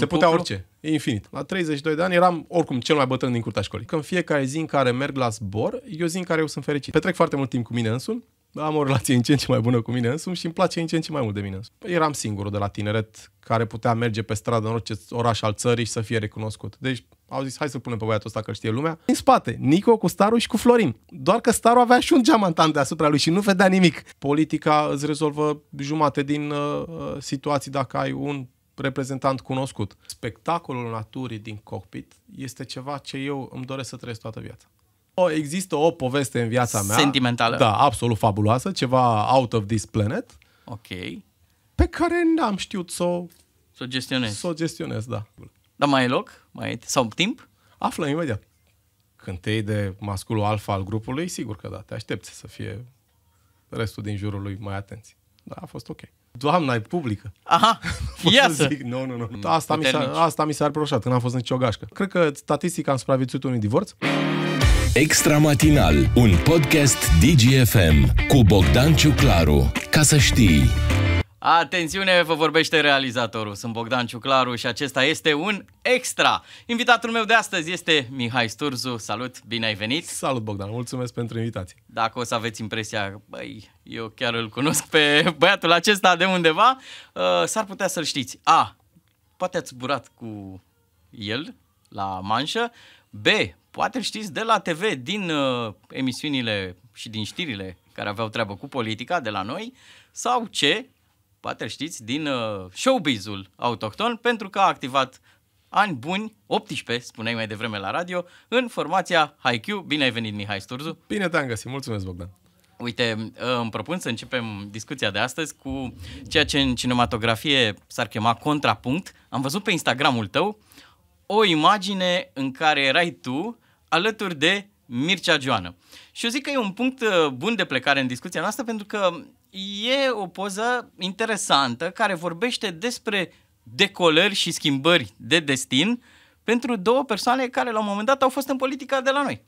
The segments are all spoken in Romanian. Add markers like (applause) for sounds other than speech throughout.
Se putea cuplu? orice. E infinit. La 32 de ani eram oricum cel mai bătrân din curtea școlii. Când fiecare zi în care merg la zbor, eu zi în care eu sunt fericit. Petrec foarte mult timp cu mine însumi, am o relație în ce în ce mai bună cu mine însumi și îmi place în ce în ce mai mult de mine însumi. Eram singurul de la tineret care putea merge pe stradă în orice oraș al țării și să fie recunoscut. Deci au zis, hai să punem pe băiatul ăsta că știe lumea. În spate, Nico cu Staru și cu Florin. Doar că Staru avea și un geamantan deasupra lui și nu vedea nimic. Politica îți rezolvă jumate din uh, uh situații dacă ai un reprezentant cunoscut. Spectacolul naturii din cockpit este ceva ce eu îmi doresc să trăiesc toată viața. O, există o poveste în viața mea. Sentimentală. Da, absolut fabuloasă, ceva out of this planet. Ok. Pe care n-am știut să o... Să o gestionez. Să o gestionez, da. Dar mai e loc? Mai e... Sau timp? Află, imediat. Când te iei de masculul alfa al grupului, sigur că da, te aștepți să fie restul din jurul lui mai atenți. Da, a fost ok doamna e publică. Aha, (laughs) să Zic, nu, nu, nu. Asta mi, s-a, asta mi s-a reproșat, când am fost o gașcă. Cred că statistic am supraviețuit unui divorț. Extra matinal, un podcast DGFM cu Bogdan Ciuclaru. Ca să știi... Atențiune, vă vorbește realizatorul. Sunt Bogdan Ciuclaru și acesta este un extra. Invitatul meu de astăzi este Mihai Sturzu. Salut, bine ai venit! Salut, Bogdan, mulțumesc pentru invitație. Dacă o să aveți impresia, băi, eu chiar îl cunosc pe băiatul acesta de undeva, uh, s-ar putea să-l știți. A. Poate ați burat cu el la manșă. B. Poate știți de la TV, din uh, emisiunile și din știrile care aveau treabă cu politica de la noi. Sau ce? poate știți, din uh, showbizul autohton, pentru că a activat ani buni, 18, spuneai mai devreme la radio, în formația HiQ. Bine ai venit, Mihai Sturzu! Bine te-am găsit, mulțumesc, Bogdan! Uite, uh, îmi propun să începem discuția de astăzi cu ceea ce în cinematografie s-ar chema contrapunct. Am văzut pe Instagramul tău o imagine în care erai tu alături de Mircea Joană. Și eu zic că e un punct uh, bun de plecare în discuția noastră pentru că e o poză interesantă care vorbește despre decolări și schimbări de destin pentru două persoane care la un moment dat au fost în politica de la noi.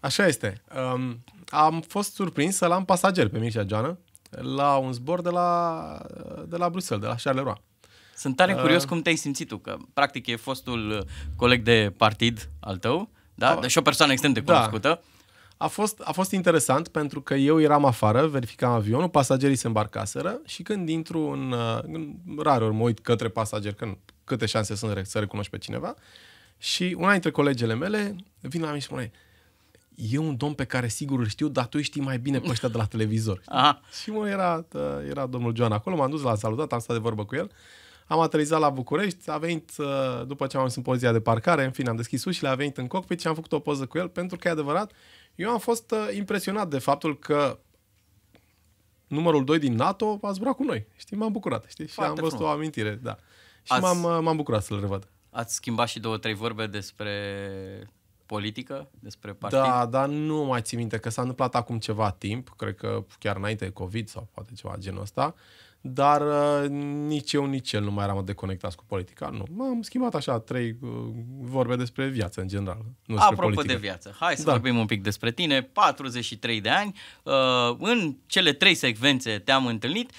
Așa este. Um, am fost surprins să-l am pasager pe Mircea Geană la un zbor de la, de la Bruxelles, de la Charleroi. Sunt tare uh, curios cum te-ai simțit tu, că practic e fostul uh, coleg de partid al tău, da? Uh, da. și deci o persoană extrem de da. cunoscută. Da a fost, a fost interesant pentru că eu eram afară, verificam avionul, pasagerii se îmbarcaseră și când intru în... Uh, în rar ori mă uit către pasager când câte șanse sunt să recunoști pe cineva. Și una dintre colegele mele vine la mine și spune, e un domn pe care sigur îl știu, dar tu știi mai bine pe ăștia de la televizor. (laughs) Aha. Și mă, era, uh, era domnul Joan acolo, m-am dus, la salutat, am stat de vorbă cu el. Am aterizat la București, a venit, uh, după ce am ajuns în poziția de parcare, în fine, am deschis ușile, a venit în cockpit și am făcut o poză cu el, pentru că e adevărat, eu am fost uh, impresionat de faptul că numărul 2 din NATO a zburat cu noi. Știi, m-am bucurat, știi? Foarte și am văzut o amintire, da. Și Ați... m-am, uh, m-am bucurat să-l revăd. Ați schimbat și două, trei vorbe despre politică, despre partid? Da, dar nu mai țin minte că s-a întâmplat acum ceva timp, cred că chiar înainte de COVID sau poate ceva genul ăsta, dar uh, nici eu, nici el nu mai eram deconectat cu politica. Nu, m-am schimbat așa trei uh, vorbe despre viață în general. Nu Apropo politică. de viață, hai să da. vorbim un pic despre tine. 43 de ani, uh, în cele trei secvențe te-am întâlnit,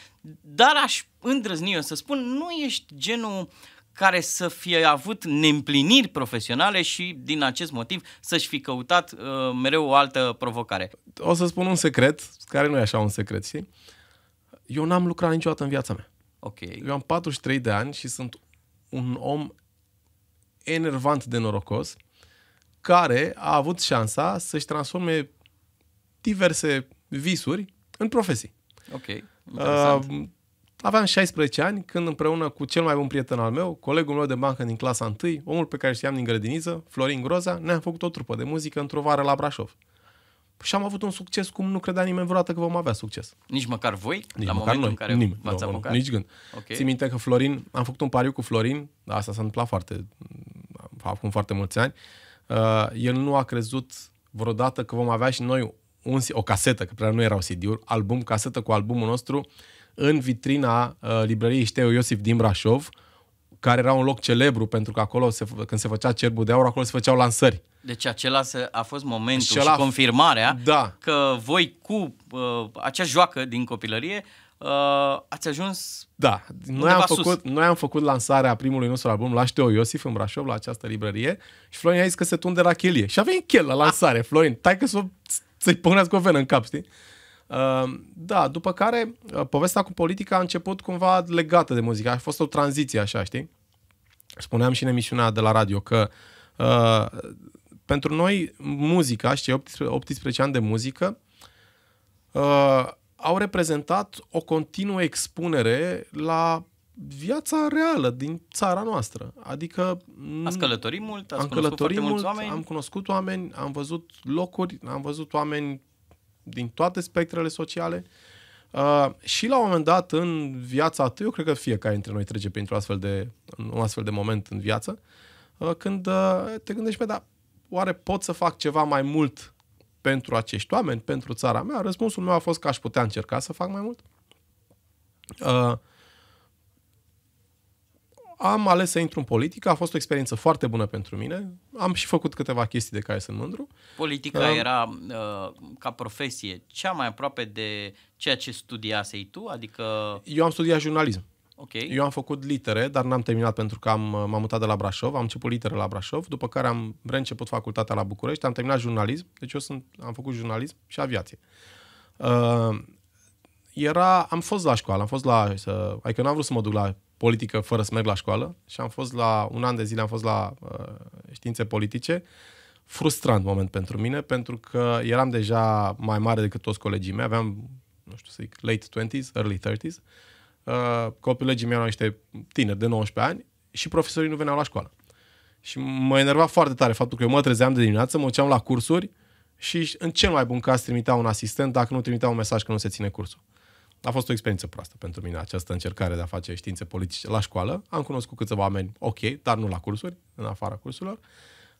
dar aș îndrăzni eu să spun, nu ești genul care să fie avut neîmpliniri profesionale și din acest motiv să-și fi căutat uh, mereu o altă provocare. O să spun un secret, care nu e așa un secret, știi? Uh, eu n-am lucrat niciodată în viața mea. Ok. Eu am 43 de ani și sunt un om enervant de norocos care a avut șansa să-și transforme diverse visuri în profesii. Ok. Uh, aveam 16 ani când împreună cu cel mai bun prieten al meu, colegul meu de bancă din clasa 1, omul pe care știam din grădiniță, Florin Groza, ne-am făcut o trupă de muzică într-o vară la Brașov. Și am avut un succes cum nu credea nimeni vreodată că vom avea succes. Nici măcar voi? Nici la măcar momentul noi, în care nimeni, v-ați nu, apucat? nici gând. Okay. Țin minte că Florin, am făcut un pariu cu Florin, dar asta s-a întâmplat foarte, acum foarte mulți ani, uh, el nu a crezut vreodată că vom avea și noi un, o casetă, că prea nu erau CD-uri, album, casetă cu albumul nostru, în vitrina uh, librăriei Șteu Iosif din Brașov, uh, care era un loc celebru, pentru că acolo, se, când se făcea cerbul de aur, acolo se făceau lansări. Deci acela a fost momentul și, și confirmarea da. că voi cu uh, acea joacă din copilărie uh, ați ajuns Da, noi am, sus. făcut, noi am făcut lansarea primului nostru album la Șteo Iosif în Brașov, la această librărie și Florin a zis că se tunde la chelie. Și a venit chel la ah. lansare. Ah. Florin, tai că să, i păgânească o venă în cap, știi? Ehm, da, după care uh, povestea cu politica a început cumva legată de muzică. A fost o tranziție așa, știi? Spuneam și în emisiunea de la radio că uh, pentru noi muzica și 18, ani de muzică uh, au reprezentat o continuă expunere la viața reală din țara noastră. Adică... Ați mm, călătorit mult, ați am cunoscut mult, oameni. Am cunoscut oameni, am văzut locuri, am văzut oameni din toate spectrele sociale. Uh, și la un moment dat în viața ta, eu cred că fiecare dintre noi trece printr-un astfel de, un astfel de moment în viață, uh, când uh, te gândești, mai da, oare pot să fac ceva mai mult pentru acești oameni, pentru țara mea? Răspunsul meu a fost că aș putea încerca să fac mai mult. Uh, am ales să intru în politică, a fost o experiență foarte bună pentru mine. Am și făcut câteva chestii de care sunt mândru. Politica uh, era, uh, ca profesie, cea mai aproape de ceea ce studiasei tu? Adică... Eu am studiat jurnalism. Okay. Eu am făcut litere, dar n-am terminat pentru că am, uh, m-am mutat de la Brașov, am început litere la Brașov, după care am reînceput facultatea la București, am terminat jurnalism, deci eu sunt, am făcut jurnalism și aviație. Uh, era, am fost la școală, am fost la, adică n-am vrut să mă duc la politică fără să merg la școală și am fost la, un an de zile am fost la uh, științe politice. Frustrant moment pentru mine, pentru că eram deja mai mare decât toți colegii mei, aveam, nu știu să zic, late 20s, early 30s. Uh, copilegii mei erau niște tineri de 19 ani și profesorii nu veneau la școală. Și mă enerva foarte tare faptul că eu mă trezeam de dimineață, mă duceam la cursuri și în cel mai bun caz trimitea un asistent dacă nu trimitea un mesaj că nu se ține cursul a fost o experiență proastă pentru mine această încercare de a face științe politice la școală. Am cunoscut câțiva oameni ok, dar nu la cursuri, în afara cursurilor.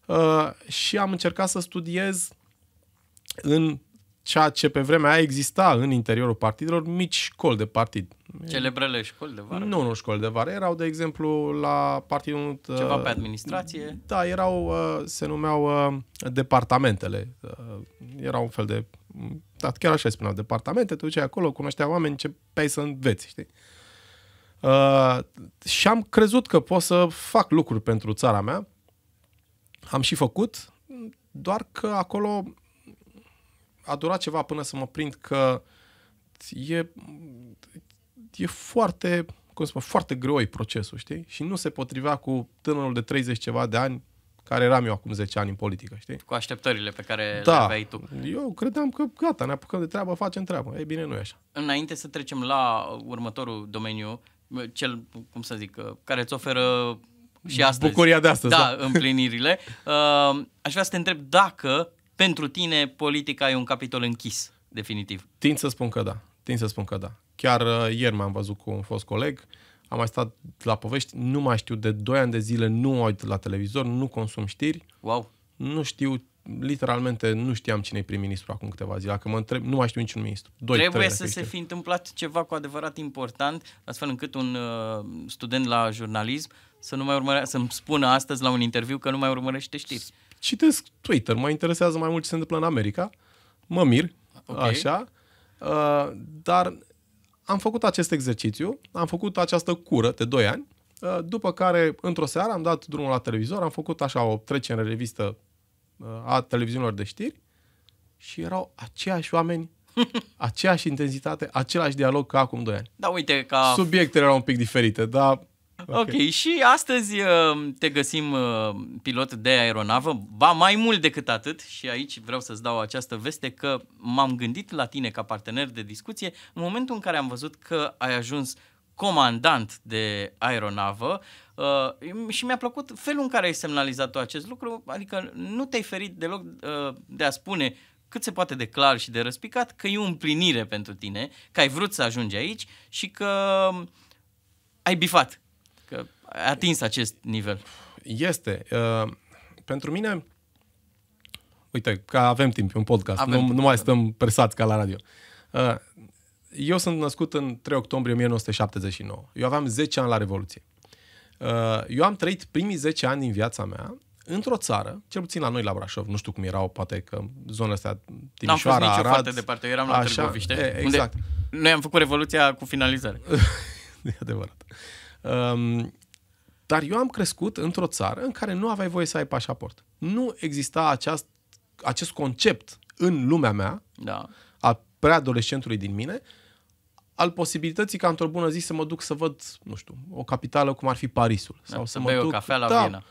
Uh, și am încercat să studiez în ceea ce pe vremea aia exista în interiorul partidelor, mici școli de partid. Celebrele școli de vară? Nu, nu școli de vară. Erau, de exemplu, la partidul... Uh, Ceva pe administrație? Da, erau, uh, se numeau uh, departamentele. Erau un fel de da, chiar așa spuneau, departamente, te duceai acolo, cunoștea oameni, începeai să înveți, știi? Uh, și am crezut că pot să fac lucruri pentru țara mea. Am și făcut, doar că acolo a durat ceva până să mă prind că e, e foarte, cum spun, foarte e procesul, știi? Și nu se potrivea cu tânărul de 30 ceva de ani care eram eu acum 10 ani în politică, știi? Cu așteptările pe care da. le aveai tu. Eu credeam că gata, ne apucăm de treabă, facem treabă. Ei bine, nu e așa. Înainte să trecem la următorul domeniu, cel, cum să zic, care îți oferă și astăzi. Bucuria de astăzi. Da, da. (laughs) împlinirile. Uh, aș vrea să te întreb dacă pentru tine politica e un capitol închis, definitiv. Tind să spun că da. Tind să spun că da. Chiar uh, ieri m-am văzut cu un fost coleg uh, am mai stat la povești, nu mai știu, de 2 ani de zile nu uit la televizor, nu consum știri. Wow. Nu știu, literalmente nu știam cine e prim-ministru acum câteva zile. Dacă mă întreb, nu mai știu niciun ministru. Doi, Trebuie să se fi întâmplat ceva cu adevărat important, astfel încât un uh, student la jurnalism să nu mai urmăre, să-mi spună astăzi la un interviu că nu mai urmărește știri. Citesc Twitter, mă interesează mai mult ce se întâmplă în America, mă mir, okay. așa, uh, dar am făcut acest exercițiu, am făcut această cură de 2 ani, uh, după care, într-o seară, am dat drumul la televizor, am făcut așa o trecere în revistă uh, a televiziunilor de știri și erau aceiași oameni, (laughs) aceeași intensitate, același dialog ca acum 2 ani. Da, uite, ca... Subiectele erau un pic diferite, dar Okay. ok, și astăzi uh, te găsim uh, pilot de aeronavă, ba mai mult decât atât și aici vreau să-ți dau această veste că m-am gândit la tine ca partener de discuție în momentul în care am văzut că ai ajuns comandant de aeronavă uh, și mi-a plăcut felul în care ai semnalizat tu acest lucru, adică nu te-ai ferit deloc uh, de a spune cât se poate de clar și de răspicat că e o împlinire pentru tine, că ai vrut să ajungi aici și că ai bifat Că ai atins acest nivel. Este. Uh, pentru mine, uite, că avem timp, un podcast, avem nu, timp, nu mai stăm presați ca la radio. Uh, eu sunt născut în 3 octombrie 1979. Eu aveam 10 ani la Revoluție. Uh, eu am trăit primii 10 ani din viața mea într-o țară, cel puțin la noi la Brașov, nu știu cum erau, poate că zonele astea, Timișoara, N-am fost Arad, foarte departe, eu eram la așa, Târgoviște, e, exact. unde noi am făcut Revoluția cu finalizare. (laughs) e adevărat. Um, dar eu am crescut într-o țară în care nu aveai voie să ai pașaport. Nu exista aceast, acest concept în lumea mea, da. al preadolescentului din mine, al posibilității ca într-o bună zi să mă duc să văd, nu știu, o capitală cum ar fi Parisul. Da, sau da, să, să mă duc... o cafea la da, Viena.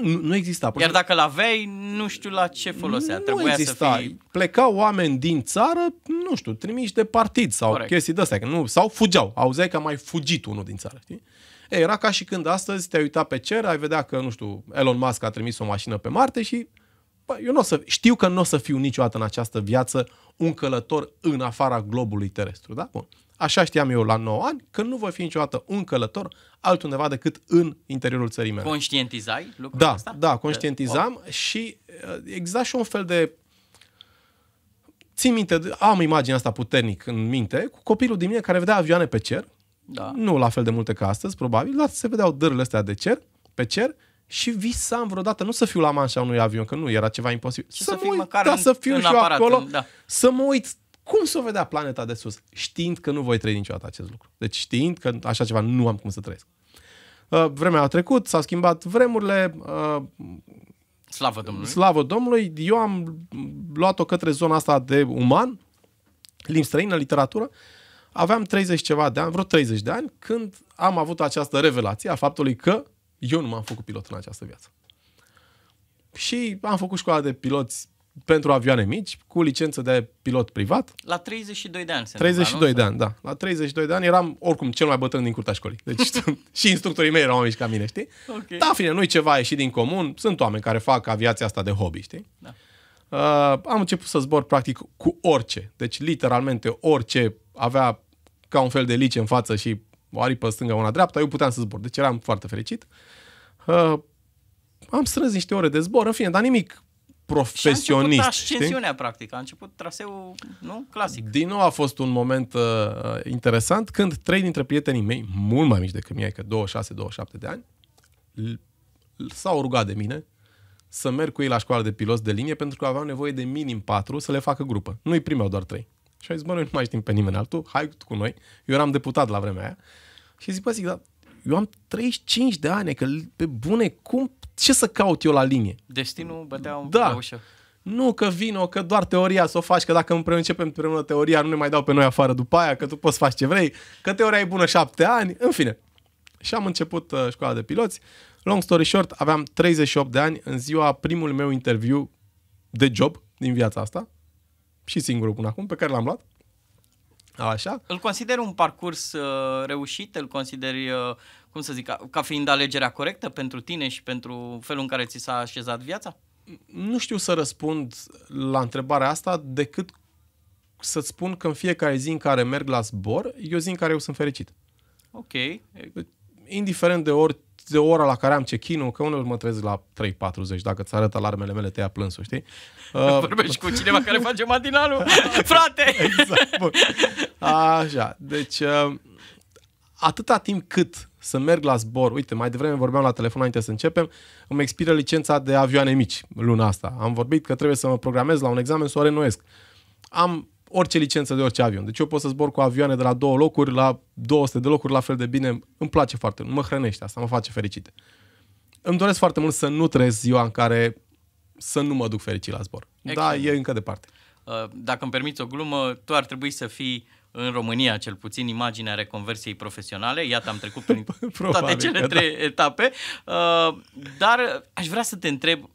Nu, nu exista. Iar pur. dacă l-aveai, nu știu la ce folosea. Nu Trebuia exista. Să fii... Plecau oameni din țară, nu știu, trimiși de partid sau Corect. chestii de astea. sau fugeau. Auzeai că a mai fugit unul din țară. Știi? E, era ca și când astăzi te-ai uitat pe cer, ai vedea că, nu știu, Elon Musk a trimis o mașină pe Marte și bă, eu n-o să, știu că nu o să fiu niciodată în această viață un călător în afara globului terestru. Da? Bun. Așa știam eu la 9 ani, că nu voi fi niciodată un călător altundeva decât în interiorul țării mele. Conștientizai lucrul da, ăsta? Da, conștientizam da. și uh, exact și un fel de Țin minte, am imaginea asta puternic în minte, cu copilul din mine care vedea avioane pe cer da. Nu la fel de multe ca astăzi, probabil, dar se vedeau dările astea de cer, pe cer, și visam vreodată, nu să fiu la manșa unui avion, că nu era ceva imposibil, să, să, fiu uit, măcar da, în, să fiu în și aparat, acolo, în, da. să mă uit cum să o vedea planeta de sus, știind că nu voi trăi niciodată acest lucru. Deci știind că așa ceva nu am cum să trăiesc. Uh, vremea a trecut, s-au schimbat vremurile. Uh, slavă Domnului! Slavă Domnului! Eu am luat-o către zona asta de uman, limbi străină, literatură, uh, aveam 30 ceva de ani, vreo 30 de ani, când am avut această revelație a faptului că eu nu m-am făcut pilot în această viață. Și am făcut școala de piloți pentru avioane mici, cu licență de pilot privat. La 32 de ani. Se 32 de ani, da. La 32 de ani eram oricum cel mai bătrân din curtea școlii. Deci (laughs) și instructorii mei erau mici ca mine, știi? Okay. Da, fine, nu-i ceva ieșit din comun. Sunt oameni care fac aviația asta de hobby, știi? Da. Uh, am început să zbor practic cu orice. Deci literalmente orice avea ca un fel de lice în față și o aripă stânga, una dreapta, eu puteam să zbor. Deci eram foarte fericit. Uh, am strâns niște ore de zbor, în fine, dar nimic profesionist. Și a început ascensiunea, știi? practic. A început traseul, nu? Clasic. Din nou a fost un moment uh, interesant când trei dintre prietenii mei, mult mai mici decât mine, că 26-27 de ani, s-au rugat de mine să merg cu ei la școala de pilot de linie pentru că aveau nevoie de minim patru să le facă grupă. Nu-i primeau doar trei. Și a zis, bă, noi nu mai știm pe nimeni altul, hai cu noi. Eu eram deputat la vremea aia. Și zic, bă, zic, dar eu am 35 de ani, că pe bune, cum, ce să caut eu la linie? Destinul bătea un da. ușă. Nu că vino, că doar teoria să o faci, că dacă împreună începem împreună teoria, nu ne mai dau pe noi afară după aia, că tu poți face faci ce vrei, că teoria e bună șapte ani, în fine. Și am început uh, școala de piloți. Long story short, aveam 38 de ani în ziua primul meu interviu de job din viața asta, și singurul până acum pe care l-am luat. Așa. Îl consider un parcurs uh, reușit? Îl consideri, uh, cum să zic, ca, ca fiind alegerea corectă pentru tine și pentru felul în care ți s-a așezat viața? Nu știu să răspund la întrebarea asta decât să-ți spun că în fiecare zi în care merg la zbor, eu zi în care eu sunt fericit. Ok. Indiferent de ori de ora la care am check-in-ul, că uneori mă trezesc la 3.40, dacă ți arăt alarmele mele, te ia plânsul, știi? (laughs) Uh, Vorbești cu cineva care face matinalul, (laughs) frate! Exact, bun. Așa, deci uh, atâta timp cât să merg la zbor, uite, mai devreme vorbeam la telefon înainte să începem, îmi expiră licența de avioane mici luna asta. Am vorbit că trebuie să mă programez la un examen, să o renuiesc. Am orice licență de orice avion. Deci eu pot să zbor cu avioane de la două locuri la 200 de locuri la fel de bine. Îmi place foarte mult, mă hrănește asta, mă face fericit. Îmi doresc foarte mult să nu trăiesc ziua în care să nu mă duc fericit la zbor. Excellent. Da, e încă departe. Uh, dacă îmi permiți o glumă, tu ar trebui să fii în România, cel puțin, imaginea reconversiei profesionale. Iată, am trecut prin (laughs) toate cele trei da. etape. Uh, dar aș vrea să te întreb,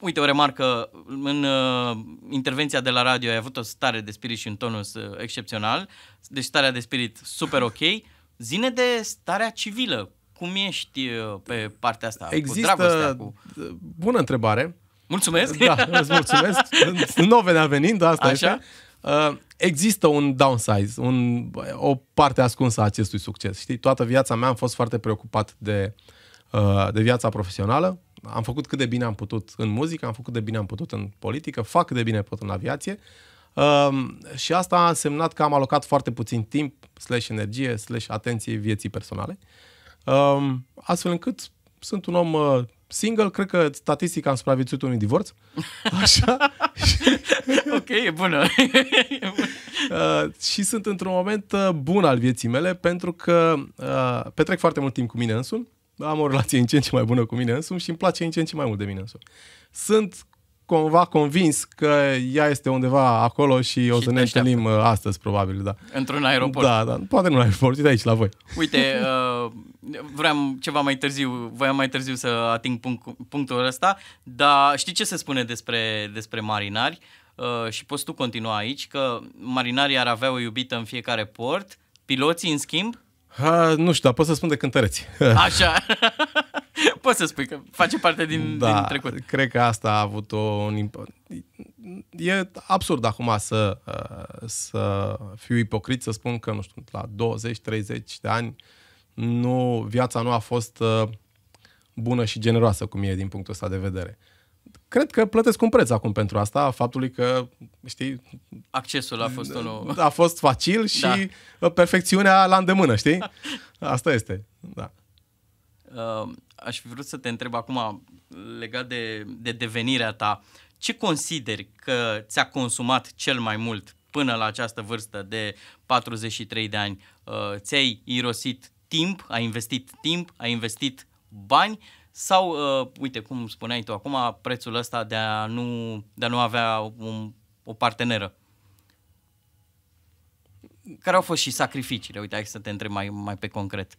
Uite, o remarcă, în uh, intervenția de la radio ai avut o stare de spirit și un tonus uh, excepțional, deci starea de spirit super ok. Zine de starea civilă, cum ești uh, pe partea asta, Există... cu dragostea? Cu... Bună întrebare. Mulțumesc! Da, îți mulțumesc. (laughs) nu venea venind, asta Așa. este. Uh, există un downsize, un, o parte ascunsă a acestui succes. Știi, toată viața mea am fost foarte preocupat de, uh, de viața profesională, am făcut cât de bine am putut în muzică, am făcut de bine am putut în politică, fac cât de bine pot în aviație. Um, și asta a însemnat că am alocat foarte puțin timp, slash energie, slash atenție vieții personale. Um, astfel încât sunt un om uh, single, cred că statistic am supraviețuit unui divorț. (laughs) Așa. ok, e bună. (laughs) uh, și sunt într-un moment uh, bun al vieții mele pentru că uh, petrec foarte mult timp cu mine însumi am o relație în ce în ce mai bună cu mine însumi și îmi place în ce în ce mai mult de mine însumi. Sunt cumva convins că ea este undeva acolo și, și o să ne întâlnim uh, astăzi, probabil, da. Într-un aeroport. Da, da, poate nu în aeroport, de aici, la voi. Uite, uh, vreau ceva mai târziu, voiam mai târziu să ating punct, punctul ăsta, dar știi ce se spune despre, despre marinari? Uh, și poți tu continua aici, că marinarii ar avea o iubită în fiecare port, piloții, în schimb, Ha, nu știu, dar pot să spun de cântăreți. (laughs) Așa. (laughs) Poți să spui că face parte din, da, din trecut. Cred că asta a avut o, un impact. E absurd acum să, uh, să fiu ipocrit, să spun că, nu știu, la 20-30 de ani nu, viața nu a fost uh, bună și generoasă cum e din punctul ăsta de vedere cred că plătesc un preț acum pentru asta, faptului că, știi... Accesul a fost unul... A fost facil și da. perfecțiunea la îndemână, știi? Asta este, da. Uh, aș fi vrut să te întreb acum, legat de, de devenirea ta, ce consideri că ți-a consumat cel mai mult până la această vârstă de 43 de ani? Uh, ți-ai irosit timp, ai investit timp, ai investit bani sau, uh, uite, cum spuneai tu acum, prețul ăsta de a nu, de a nu avea un, o parteneră. Care au fost și sacrificiile? Uite, hai să te întreb mai, mai pe concret.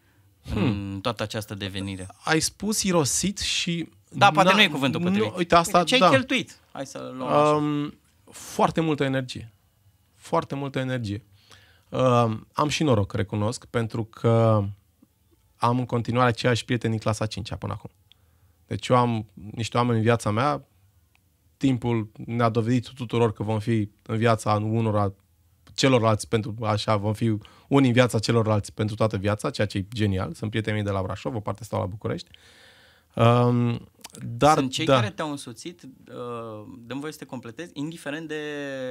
Hmm. În toată această devenire. Ai spus irosit și... Da, poate nu e cuvântul potrivit. Nu, uite, asta, uite, ce da. ai cheltuit? Hai să luăm așa. um, Foarte multă energie. Foarte multă energie. Um, am și noroc, recunosc, pentru că am în continuare aceiași prieteni din clasa 5 până acum. Deci eu am niște oameni în viața mea, timpul ne-a dovedit tuturor că vom fi în viața unora celorlalți pentru așa, vom fi unii în viața celorlalți pentru toată viața, ceea ce e genial. Sunt prietenii de la Brașov, o parte stau la București. Um, dar, Sunt cei da. care te-au însoțit, uh, dăm voie să te completezi, indiferent de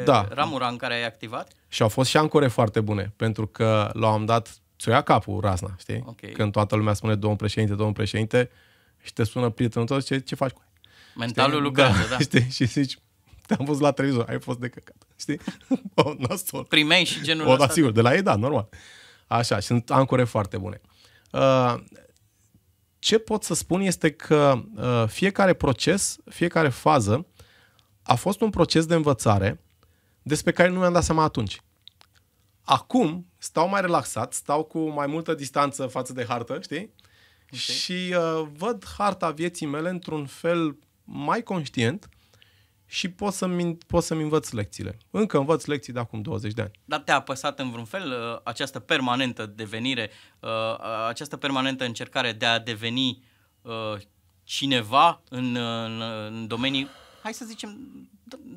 da. ramura în care ai activat? Și au fost și ancore foarte bune, pentru că l-am dat, ți-o ia capul razna, știi? Okay. Când toată lumea spune domn președinte, domn președinte, uh, și te sună prietenul tău și ce, ce faci cu ea? Mentalul știi? lucrează, da. da. Știi? Și zici, te-am văzut la televizor, ai fost de căcat. Știi? o, (laughs) nasol. Primeai și genul o, da, ăsta. Da, sigur, de la ei, da, normal. Așa, și sunt ancore foarte bune. Uh, ce pot să spun este că uh, fiecare proces, fiecare fază a fost un proces de învățare despre care nu mi-am dat seama atunci. Acum stau mai relaxat, stau cu mai multă distanță față de hartă, știi? Uh, și uh, văd harta vieții mele într-un fel mai conștient și pot să-mi, pot să-mi învăț lecțiile. Încă învăț lecții de acum 20 de ani. Dar te-a apăsat în vreun fel uh, această permanentă devenire, uh, această permanentă încercare de a deveni uh, cineva în, uh, în, în domenii, hai să zicem,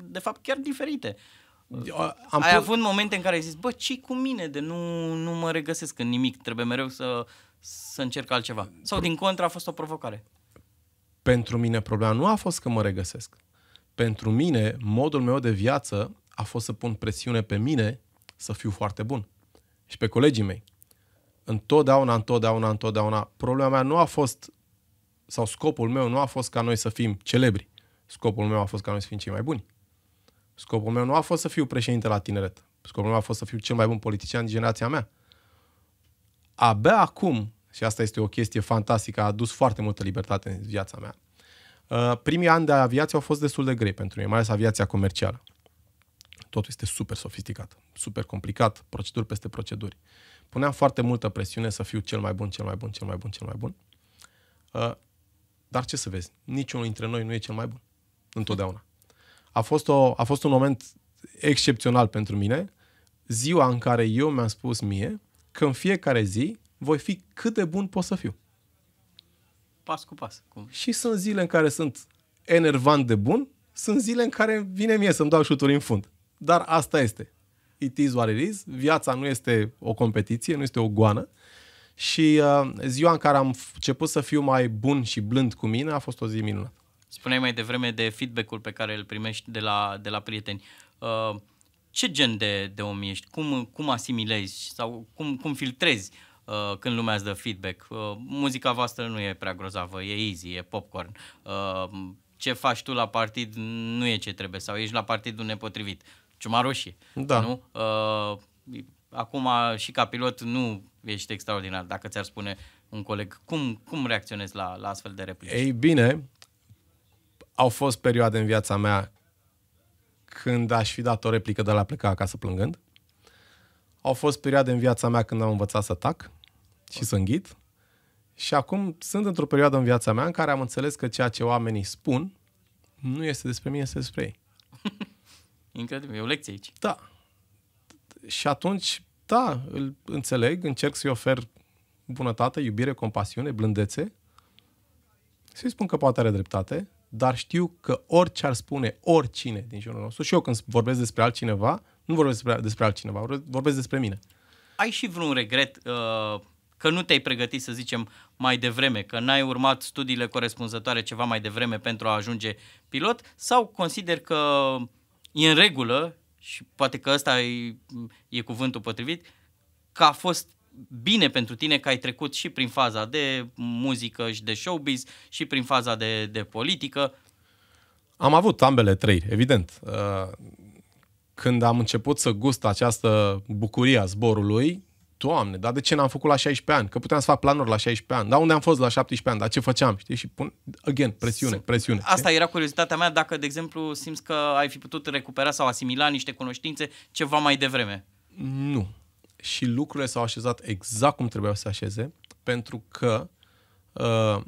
de fapt chiar diferite. Am Ai pus... avut momente în care ai zis, bă, ce cu mine de nu, nu mă regăsesc în nimic, trebuie mereu să, să încerc altceva? Sau din contra a fost o provocare? Pentru mine problema nu a fost că mă regăsesc. Pentru mine, modul meu de viață a fost să pun presiune pe mine să fiu foarte bun. Și pe colegii mei. Întotdeauna, întotdeauna, întotdeauna. Problema mea nu a fost, sau scopul meu nu a fost ca noi să fim celebri. Scopul meu a fost ca noi să fim cei mai buni. Scopul meu nu a fost să fiu președinte la tineret. Scopul meu a fost să fiu cel mai bun politician din generația mea abia acum, și asta este o chestie fantastică, a adus foarte multă libertate în viața mea, uh, primii ani de aviație au fost destul de grei pentru mine, mai ales aviația comercială. Totul este super sofisticat, super complicat, proceduri peste proceduri. Puneam foarte multă presiune să fiu cel mai bun, cel mai bun, cel mai bun, cel mai bun. Uh, dar ce să vezi, niciunul dintre noi nu e cel mai bun. Întotdeauna. A fost, o, a fost un moment excepțional pentru mine, ziua în care eu mi-am spus mie, că în fiecare zi voi fi cât de bun pot să fiu. Pas cu pas. Cum? Și sunt zile în care sunt enervant de bun, sunt zile în care vine mie să-mi dau șuturi în fund. Dar asta este. It is what it is. Viața nu este o competiție, nu este o goană. Și uh, ziua în care am început să fiu mai bun și blând cu mine a fost o zi minunată. Spuneai mai devreme de feedback-ul pe care îl primești de la, de la prieteni. Uh, ce gen de, de om ești, cum, cum asimilezi sau cum, cum filtrezi uh, când lumea îți dă feedback. Uh, muzica voastră nu e prea grozavă, e easy, e popcorn. Uh, ce faci tu la partid nu e ce trebuie sau ești la partidul nepotrivit. Ciuma roșie, da. nu? Uh, acum și ca pilot nu ești extraordinar dacă ți-ar spune un coleg. Cum, cum reacționezi la, la astfel de replici? Ei bine, au fost perioade în viața mea când aș fi dat o replică de la pleca acasă plângând. Au fost perioade în viața mea când am învățat să tac și să înghit. Și acum sunt într-o perioadă în viața mea în care am înțeles că ceea ce oamenii spun nu este despre mine, este despre ei. (laughs) Incredibil, e o lecție aici. Da. Și atunci, da, îl înțeleg, încerc să-i ofer bunătate, iubire, compasiune, blândețe. Să-i spun că poate are dreptate, dar știu că orice ar spune oricine din jurul nostru, și eu când vorbesc despre altcineva, nu vorbesc despre, despre altcineva, vorbesc despre mine. Ai și vreun regret uh, că nu te-ai pregătit, să zicem, mai devreme, că n-ai urmat studiile corespunzătoare ceva mai devreme pentru a ajunge pilot sau consider că e în regulă și poate că ăsta e, e cuvântul potrivit, că a fost bine pentru tine că ai trecut și prin faza de muzică și de showbiz și prin faza de, de politică. Am avut ambele trei, evident. Uh, când am început să gust această bucurie a zborului, Doamne, dar de ce n-am făcut la 16 ani? Că puteam să fac planuri la 16 ani. Dar unde am fost la 17 ani? Dar ce făceam? Știi? Și pun, again, presiune, presiune. Asta era curiozitatea mea dacă, de exemplu, simți că ai fi putut recupera sau asimila niște cunoștințe ceva mai devreme. Nu și lucrurile s-au așezat exact cum trebuiau să se așeze, pentru că uh,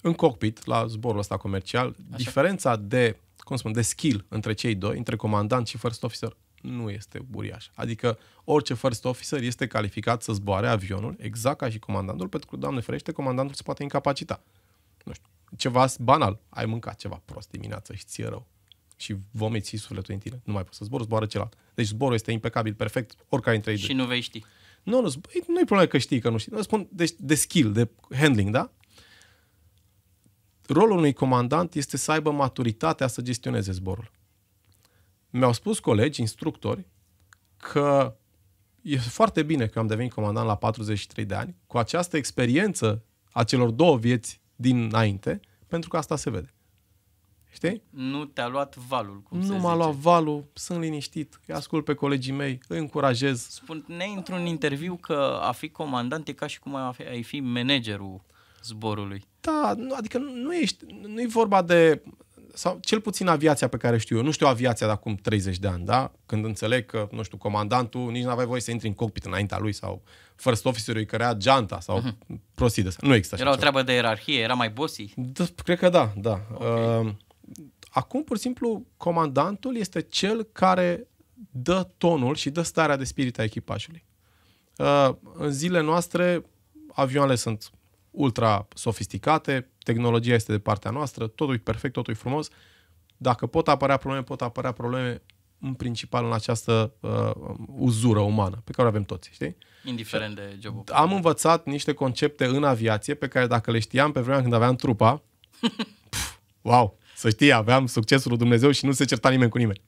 în cockpit, la zborul ăsta comercial, Așa. diferența de, cum spun, de skill între cei doi, între comandant și first officer, nu este uriaș. Adică orice first officer este calificat să zboare avionul, exact ca și comandantul, pentru că, Doamne ferește, comandantul se poate incapacita. Nu știu, ceva banal, ai mâncat ceva prost dimineața și ți-e rău și vomiți și sufletul în tine. Nu mai poți să zbor, zboară celălalt. Deci zborul este impecabil, perfect, oricare dintre ei. Și nu vei ști. Nu, nu, nu e problema că știi, că nu știi. Nu, spun deci, de skill, de handling, da? Rolul unui comandant este să aibă maturitatea să gestioneze zborul. Mi-au spus colegi, instructori, că e foarte bine că am devenit comandant la 43 de ani, cu această experiență a celor două vieți dinainte, pentru că asta se vede. Știi? Nu te-a luat valul, cum Nu m-a luat valul, sunt liniștit, ascult pe colegii mei, îi încurajez. ne într-un interviu că a fi comandant e ca și cum ai fi fi managerul zborului. Da, nu, adică nu ești, nu e vorba de, sau cel puțin aviația pe care știu eu, nu știu aviația de acum 30 de ani, da? Când înțeleg că, nu știu, comandantul nici nu avea voie să intri în cockpit înaintea lui sau first officer care cărea geanta sau uh-huh. Mhm. prosidă. Nu există așa Era o treabă de ierarhie, era mai bossy? Da, cred că da, da. Okay. Uh, Acum, pur și simplu, comandantul este cel care dă tonul și dă starea de spirit a echipajului. Uh, în zilele noastre, avioanele sunt ultra sofisticate, tehnologia este de partea noastră, totul e perfect, totul e frumos. Dacă pot apărea probleme, pot apărea probleme în principal în această uh, uzură umană pe care o avem toți, știi? Indiferent de job. Am învățat niște concepte în aviație pe care dacă le știam pe vremea când aveam trupa, (laughs) pf, wow, să știi, aveam succesul lui Dumnezeu și nu se certa nimeni cu nimeni.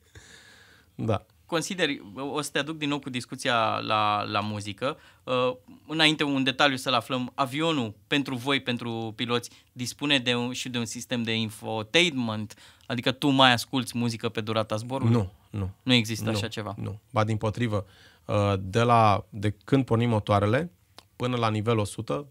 Da. Consider, o să te aduc din nou cu discuția la, la muzică. Uh, înainte un detaliu să-l aflăm, avionul pentru voi, pentru piloți, dispune de un, și de un sistem de infotainment, adică tu mai asculti muzică pe durata zborului? Nu, nu. Nu există nu, așa ceva? Nu, ba din potrivă. Uh, de, la, de când pornim motoarele până la nivel 100,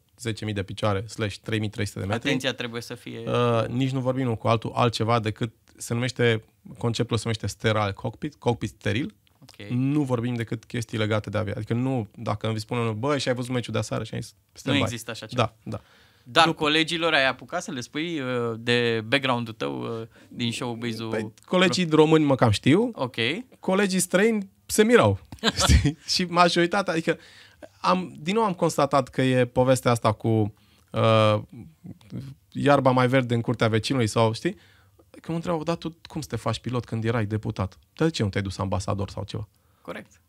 10.000 de picioare slash 3.300 de metri. Atenția trebuie să fie... Uh, nici nu vorbim unul cu altul altceva decât se numește, conceptul se numește steral cockpit, cockpit steril. Okay. Nu vorbim decât chestii legate de avia. Adică nu, dacă îmi spun unul, bă, și ai văzut meciul de aseară și ai zis, Nu există așa ceva. Da, da. Dar După... colegilor ai apucat să le spui uh, de background-ul tău uh, din showbiz-ul? Păi, colegii români mă cam știu. Ok. Colegii străini se mirau. (laughs) și majoritatea, adică am, din nou am constatat că e povestea asta cu uh, iarba mai verde în curtea vecinului sau, știi? Că mă întreabă, dar tu cum să te faci pilot când erai deputat? de ce nu te-ai dus ambasador sau ceva? Corect.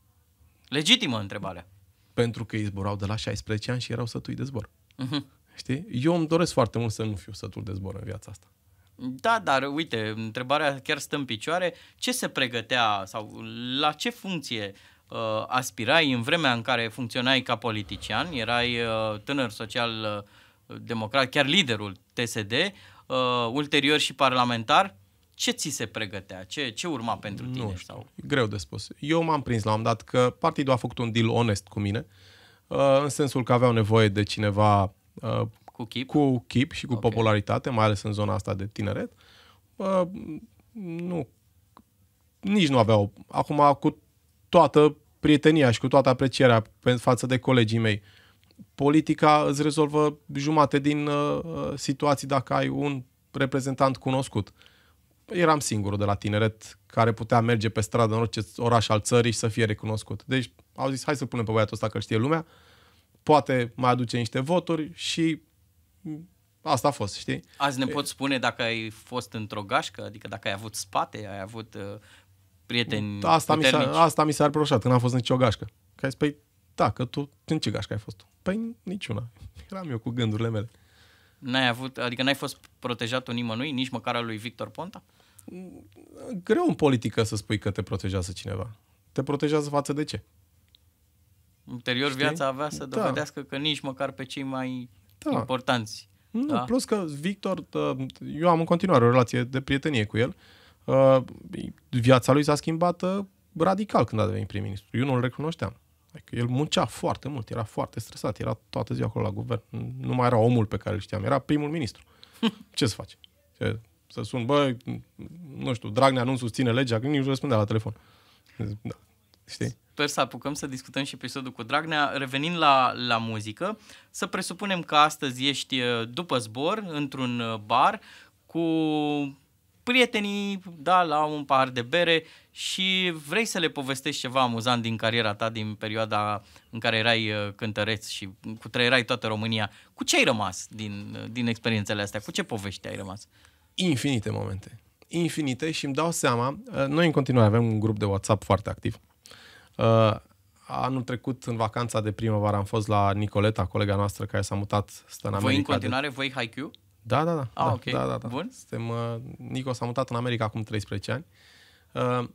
Legitimă întrebarea. Pentru că ei zburau de la 16 ani și erau sătui de zbor. Uh-huh. Știi? Eu îmi doresc foarte mult să nu fiu sătul de zbor în viața asta. Da, dar uite, întrebarea chiar stă în picioare. Ce se pregătea sau la ce funcție uh, aspirai în vremea în care funcționai ca politician, erai uh, tânăr social uh, democrat, chiar liderul TSD, uh, ulterior și parlamentar, ce ți se pregătea? Ce, ce urma pentru tine? Nu știu, sau? greu de spus. Eu m-am prins la un dat că partidul a făcut un deal onest cu mine, uh, în sensul că aveau nevoie de cineva uh, cu, chip? cu chip și cu okay. popularitate, mai ales în zona asta de tineret. Uh, nu, nici nu aveau. Acum, cu toată prietenia și cu toată aprecierea față de colegii mei. Politica îți rezolvă jumate din uh, uh, situații dacă ai un reprezentant cunoscut. Eram singurul de la tineret care putea merge pe stradă în orice oraș al țării și să fie recunoscut. Deci au zis, hai să punem pe băiatul ăsta că știe lumea, poate mai aduce niște voturi și mm, asta a fost, știi? Azi ne pot spune dacă ai fost într-o gașcă, adică dacă ai avut spate, ai avut uh, prieteni asta Mi s-a, asta mi s-a reproșat, că n-am fost nicio gașcă. Că ai zis, păi, da, că tu, în ce gașcă ai fost tu? Păi niciuna. (laughs) Eram eu cu gândurile mele. N-ai avut, adică n-ai fost protejatul nimănui, nici măcar al lui Victor Ponta? Greu în politică să spui că te protejează cineva. Te protejează față de ce? Interior Știi? viața avea să da. că nici măcar pe cei mai da. importanți. Nu, da? plus că Victor, uh, eu am în continuare o relație de prietenie cu el, uh, Uh, viața lui s-a schimbat uh, radical când a devenit prim-ministru. Eu nu-l recunoșteam. Adică el muncea foarte mult, era foarte stresat, era toată ziua acolo la guvern. Nu mai era omul pe care îl știam, era primul ministru. (laughs) Ce să faci? Ce, să sun, bă, nu știu, Dragnea nu susține legea, nici nu răspundea la telefon. Da, știi? Sper să apucăm să discutăm și episodul cu Dragnea. Revenind la, la muzică, să presupunem că astăzi ești uh, după zbor, într-un bar, cu prietenii, da, la un pahar de bere și vrei să le povestești ceva amuzant din cariera ta, din perioada în care erai uh, cântăreț și cu trăierai toată România. Cu ce ai rămas din, uh, din experiențele astea? Cu ce povești ai rămas? Infinite momente. Infinite și îmi dau seama, uh, noi în continuare avem un grup de WhatsApp foarte activ. Anul trecut, în vacanța de primăvară, am fost la Nicoleta, colega noastră care s-a mutat stă în America. Voi în continuare, de... voi haiku? Da, da, da. A, ah, da, okay. da, da, da. Bun. Suntem, uh, Nico s-a mutat în America acum 13 ani. Uh,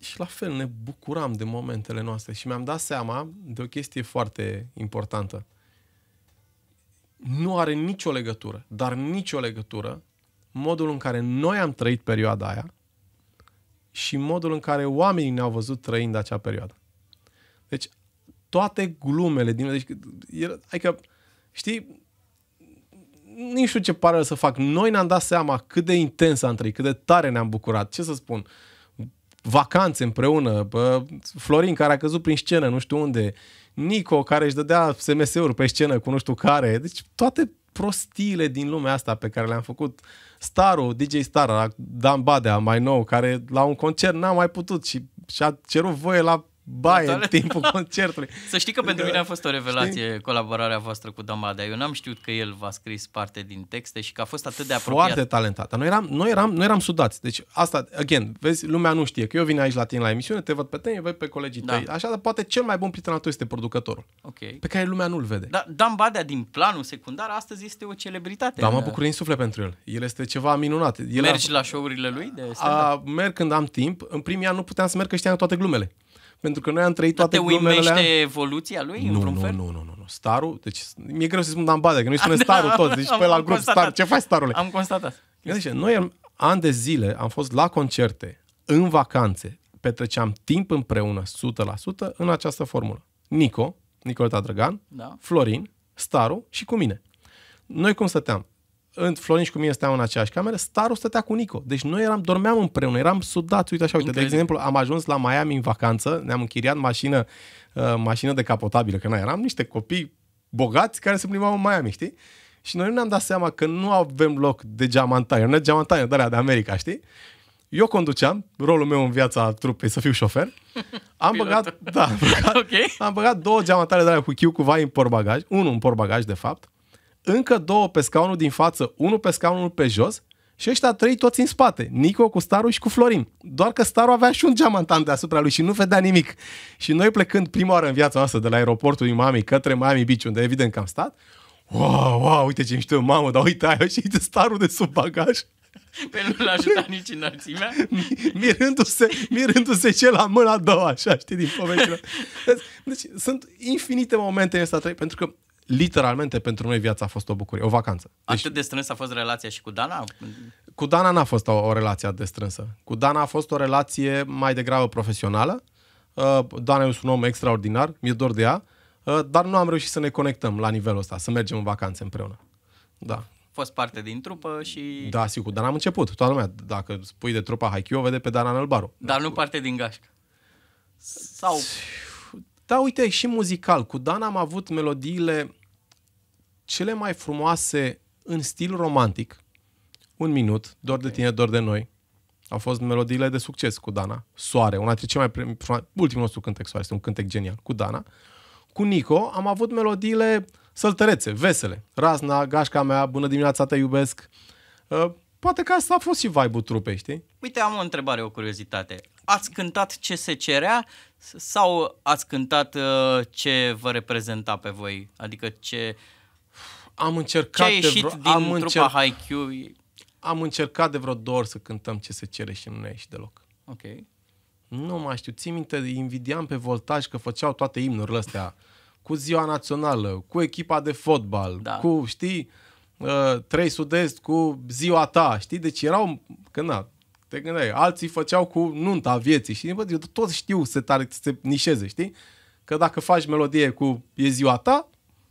și la fel ne bucuram de momentele noastre și mi-am dat seama de o chestie foarte importantă. Nu are nicio legătură, dar nicio legătură, modul în care noi am trăit perioada aia și modul în care oamenii ne-au văzut trăind acea perioadă. Deci toate glumele din... Deci, adică, știi, nici știu ce pare să fac. Noi ne-am dat seama cât de intens am trăit, cât de tare ne-am bucurat. Ce să spun? Vacanțe împreună, Florin care a căzut prin scenă, nu știu unde, Nico care își dădea SMS-uri pe scenă cu nu știu care. Deci toate prostiile din lumea asta pe care le-am făcut. Starul, DJ Star, Dan Badea, mai nou, care la un concert n-a mai putut și și-a cerut voie la baie în timpul concertului. (laughs) Să știi că pentru da. mine a fost o revelație știi? colaborarea voastră cu Dan Badea. Eu n-am știut că el v-a scris parte din texte și că a fost atât de apropiat. Foarte talentat. Noi eram, noi eram, noi eram sudați. Deci asta, again, vezi, lumea nu știe că eu vin aici la tine la emisiune, te văd pe tine, văd pe colegii da. tăi. Așa, dar poate cel mai bun prieten al tău este producătorul. Okay. Pe care lumea nu-l vede. Dar Dan Badea din planul secundar astăzi este o celebritate. Da, mă da. bucur din suflet pentru el. El este ceva minunat. El Mergi a... la show-urile lui? De a, merg când am timp. În primii ani nu puteam să merg că știam toate glumele. Pentru că noi am trăit toate Dar te glumele alea. evoluția lui nu, în vreun nu, fel? Nu, nu, nu, nu. Starul, deci mi-e greu să spun dambadă, că noi (laughs) spunem da, starul tot. Deci pe păi, la grup constatat. star, ce faci starule? Am constatat. Deci, noi ani de zile am fost la concerte, în vacanțe, petreceam timp împreună 100% în această formulă. Nico, Nicoleta Drăgan, da. Florin, Staru și cu mine. Noi cum stăteam? în Florin și cu mine stăteam în aceeași cameră, starul stătea cu Nico. Deci noi eram, dormeam împreună, eram sudați, uite așa, uite, Incredibil. de exemplu, am ajuns la Miami în vacanță, ne-am închiriat mașină, uh, mașină capotabilă, că noi eram niște copii bogați care se plimbau în Miami, știi? Și noi nu ne-am dat seama că nu avem loc de geamantaie, nu geamantaie, dar de America, știi? Eu conduceam, rolul meu în viața trupei să fiu șofer. Am băgat, da, am băgat, (laughs) okay. am băgat două geamantare de alea cu chiu cu vai în porbagaj, unul în porbagaj de fapt, încă două pe scaunul din față, unul pe scaunul pe jos și ăștia trei toți în spate, Nico cu Staru și cu Florin. Doar că Staru avea și un geamantan deasupra lui și nu vedea nimic. Și noi plecând prima oară în viața noastră de la aeroportul din Miami către Miami Beach, unde evident că am stat, wow, wow, uite ce mișto, mamă, dar uite aia și uite Staru de sub bagaj. Pe nu l-a ajutat nici înălțimea? (laughs) mirându-se, mirându-se ce la mâna a doua, așa, știi, din povestea. Deci sunt infinite momente în ăsta trei, pentru că literalmente pentru noi viața a fost o bucurie, o vacanță. Deci, Atât de strânsă a fost relația și cu Dana? Cu Dana n-a fost o, o relație de strânsă. Cu Dana a fost o relație mai degrabă profesională. Uh, Dana e un om extraordinar, mi-e dor de ea, uh, dar nu am reușit să ne conectăm la nivelul ăsta, să mergem în vacanță împreună. Da. Fost parte din trupă și... Da, sigur, dar am început. Toată lumea, dacă spui de trupa Haikyuu, vede pe Dana Nălbaru. Dar nu da. parte din gașcă. Sau da, uite, și muzical. Cu Dan am avut melodiile cele mai frumoase în stil romantic. Un minut, doar de tine, doar de noi. Au fost melodiile de succes cu Dana. Soare, una dintre cele mai... Ultimul nostru cântec soare, este un cântec genial, cu Dana. Cu Nico am avut melodiile săltărețe, vesele. Razna, gașca mea, bună dimineața, te iubesc. Ă, Poate că asta a fost și vibe-ul trupei, știi? Uite, am o întrebare, o curiozitate. Ați cântat ce se cerea sau ați cântat uh, ce vă reprezenta pe voi? Adică ce... Am încercat ce a ieșit de vreo... din am trupa încerc... Am încercat de vreo două ori să cântăm ce se cere și nu ne ieși deloc. Ok. Nu mai știu, țin minte, invidiam pe voltaj că făceau toate imnurile astea. Cu ziua națională, cu echipa de fotbal, da. cu, știi, Ă, trei sud-est cu ziua ta, știi? Deci erau, că na, te gândeai, alții făceau cu nunta vieții, știi? Bă, eu tot știu să tare, se nișeze, știi? Că dacă faci melodie cu e ziua ta,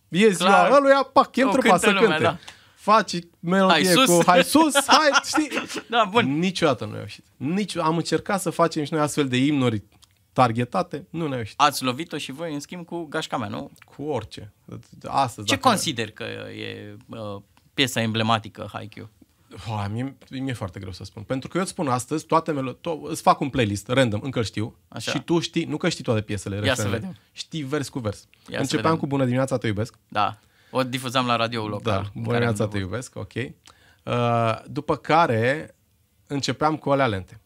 e ziua Clar. aluia, pac, e trupa să cânte. lumea, Da. Faci melodie hai sus. cu hai sus, hai, (laughs) știi? Da, bun. Niciodată nu ai ieșit. Nici, am încercat să facem și noi astfel de imnuri targetate, nu ne ieșit. Ați lovit-o și voi, în schimb, cu gașca mea, nu? Cu orice. Astăzi, Ce consider că e uh, piesa emblematică Haikyuu? Oh, mie, mi-e foarte greu să spun. Pentru că eu îți spun astăzi toate mele, to- îți fac un playlist random, încă îl știu. Așa. Și tu știi, nu că știi toate piesele, Ia să vedem. știi vers cu vers. Ia Începeam cu Bună dimineața, te iubesc. Da, o difuzam la radio local. Da, Bună dimineața, te iubesc, ok. Uh, după care începeam cu alea lente.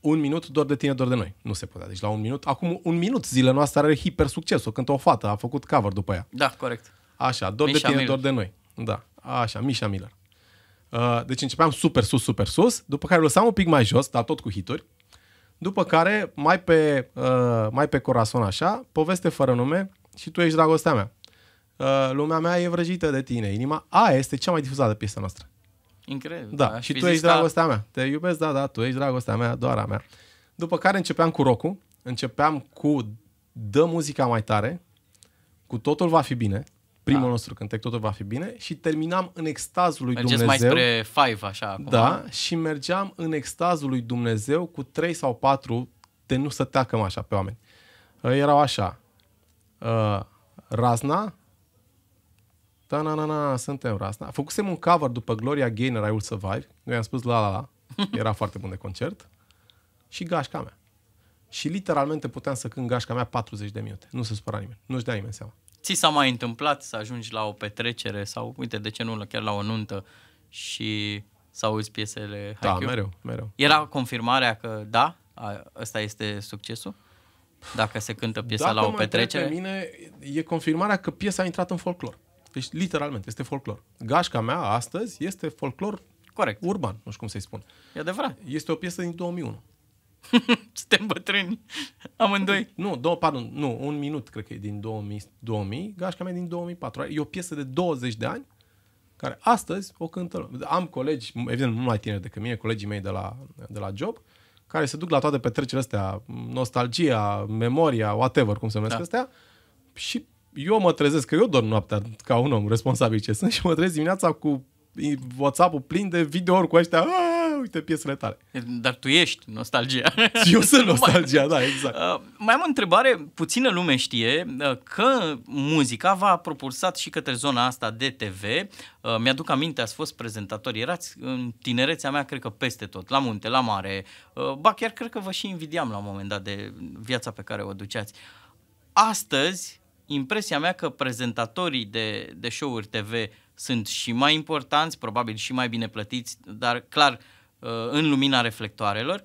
Un minut doar de tine, doar de noi. Nu se putea. Deci la un minut. Acum un minut zile noastre are hiper succes. O cântă o fată, a făcut cover după ea. Da, corect. Așa, doar Mișa de tine, Mil. doar de noi. Da. Așa, Mișa Miller. Uh, deci începeam super sus, super sus, după care lăsam un pic mai jos, dar tot cu hituri. După care, mai pe, uh, mai pe corazon așa, poveste fără nume și tu ești dragostea mea. Uh, lumea mea e vrăjită de tine, inima. A, este cea mai difuzată piesă noastră. Incredibil. Da, și tu ești da. dragostea mea. Te iubesc, da, da, tu ești dragostea mea, doar a mea. După care începeam cu rock începeam cu dă muzica mai tare, cu totul va fi bine, primul da. nostru cântec, totul va fi bine, și terminam în extazul lui Mergeți Dumnezeu. mai spre Five, așa, acum. Da, și mergeam în extazul lui Dumnezeu cu trei sau patru de nu să cam așa pe oameni. Uh, erau așa, uh, Razna, da, na, na, na, suntem Razna. Făcusem un cover după Gloria Gaynor, I Will Survive. Nu i-am spus la la la, (laughs) era foarte bun de concert. Și gașca mea. Și literalmente puteam să cânt gașca mea 40 de minute. Nu se supăra nimeni. Nu-și dea nimeni seama ți s-a mai întâmplat să ajungi la o petrecere sau, uite, de ce nu, chiar la o nuntă și să auzi piesele Da, Haikyuu? mereu, mereu. Era confirmarea că da, ăsta este succesul? Dacă se cântă piesa Dacă la o petrecere? Dacă mine, e confirmarea că piesa a intrat în folclor. Deci, literalmente, este folclor. Gașca mea, astăzi, este folclor Corect. urban, nu știu cum să-i spun. E adevărat. Este o piesă din 2001. (laughs) Suntem bătrâni, amândoi. Nu, do- pardon, nu, un minut, cred că e din 2000, 2000 gașca mea din 2004. E o piesă de 20 de ani, care astăzi o cântă. Am colegi, evident, mult mai tineri decât mine, colegii mei de la, de la job, care se duc la toate petrecerile astea, nostalgia, memoria, whatever, cum se numesc da. astea, și eu mă trezesc, că eu dorm noaptea ca un om responsabil ce sunt (laughs) și mă trezesc dimineața cu WhatsApp-ul plin de videouri cu ăștia, uite piesele tale. Dar tu ești nostalgia. (laughs) Eu sunt (laughs) nostalgia, da, exact. Uh, mai am o întrebare, puțină lume știe uh, că muzica v-a propulsat și către zona asta de TV. Uh, mi-aduc aminte, ați fost prezentatori, erați în tinerețea mea, cred că peste tot, la munte, la mare. Uh, ba, chiar cred că vă și invidiam la un moment dat de viața pe care o duceați. Astăzi, impresia mea că prezentatorii de, de show-uri TV sunt și mai importanți, probabil și mai bine plătiți, dar clar uh, în lumina reflectoarelor,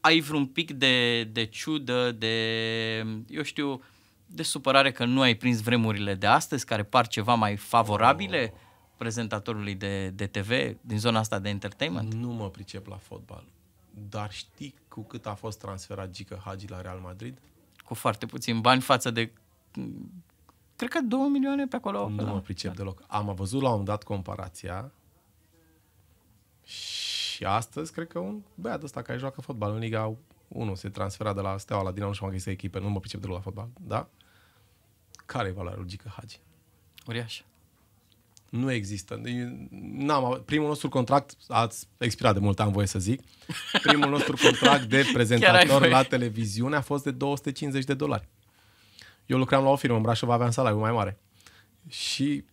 ai vreun pic de, de ciudă, de, eu știu, de supărare că nu ai prins vremurile de astăzi, care par ceva mai favorabile oh. prezentatorului de, de TV din zona asta de entertainment? Nu mă pricep la fotbal, dar știi cu cât a fost transferat Gică Hagi la Real Madrid? Cu foarte puțin bani față de cred că 2 milioane pe acolo. Nu mă da. pricep deloc. Am văzut la un dat comparația și astăzi cred că un băiat ăsta care joacă fotbal în Liga 1 se transfera de la Steaua la Dinamo și am găsit echipe, nu mă pricep deloc la fotbal, da? Care e valoarea logică Hagi? Uriaș. Nu există. N-am, primul nostru contract, ați expirat de mult, am voie să zic, primul nostru contract de (laughs) prezentator la televiziune a fost de 250 de dolari eu lucram la o firmă în Brașov, aveam salariu mai mare. Și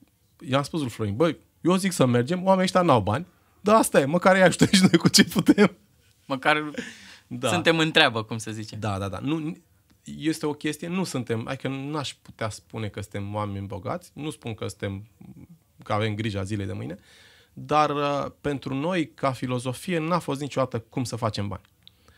i-am spus lui Florin, băi, eu zic să mergem, oamenii ăștia n-au bani, dar asta e, măcar îi ajută și noi cu ce putem. Măcar da. suntem în treabă, cum se zice. Da, da, da. Nu, este o chestie, nu suntem, adică n-aș putea spune că suntem oameni bogați, nu spun că suntem, că avem grija zilei de mâine, dar uh, pentru noi, ca filozofie, n-a fost niciodată cum să facem bani.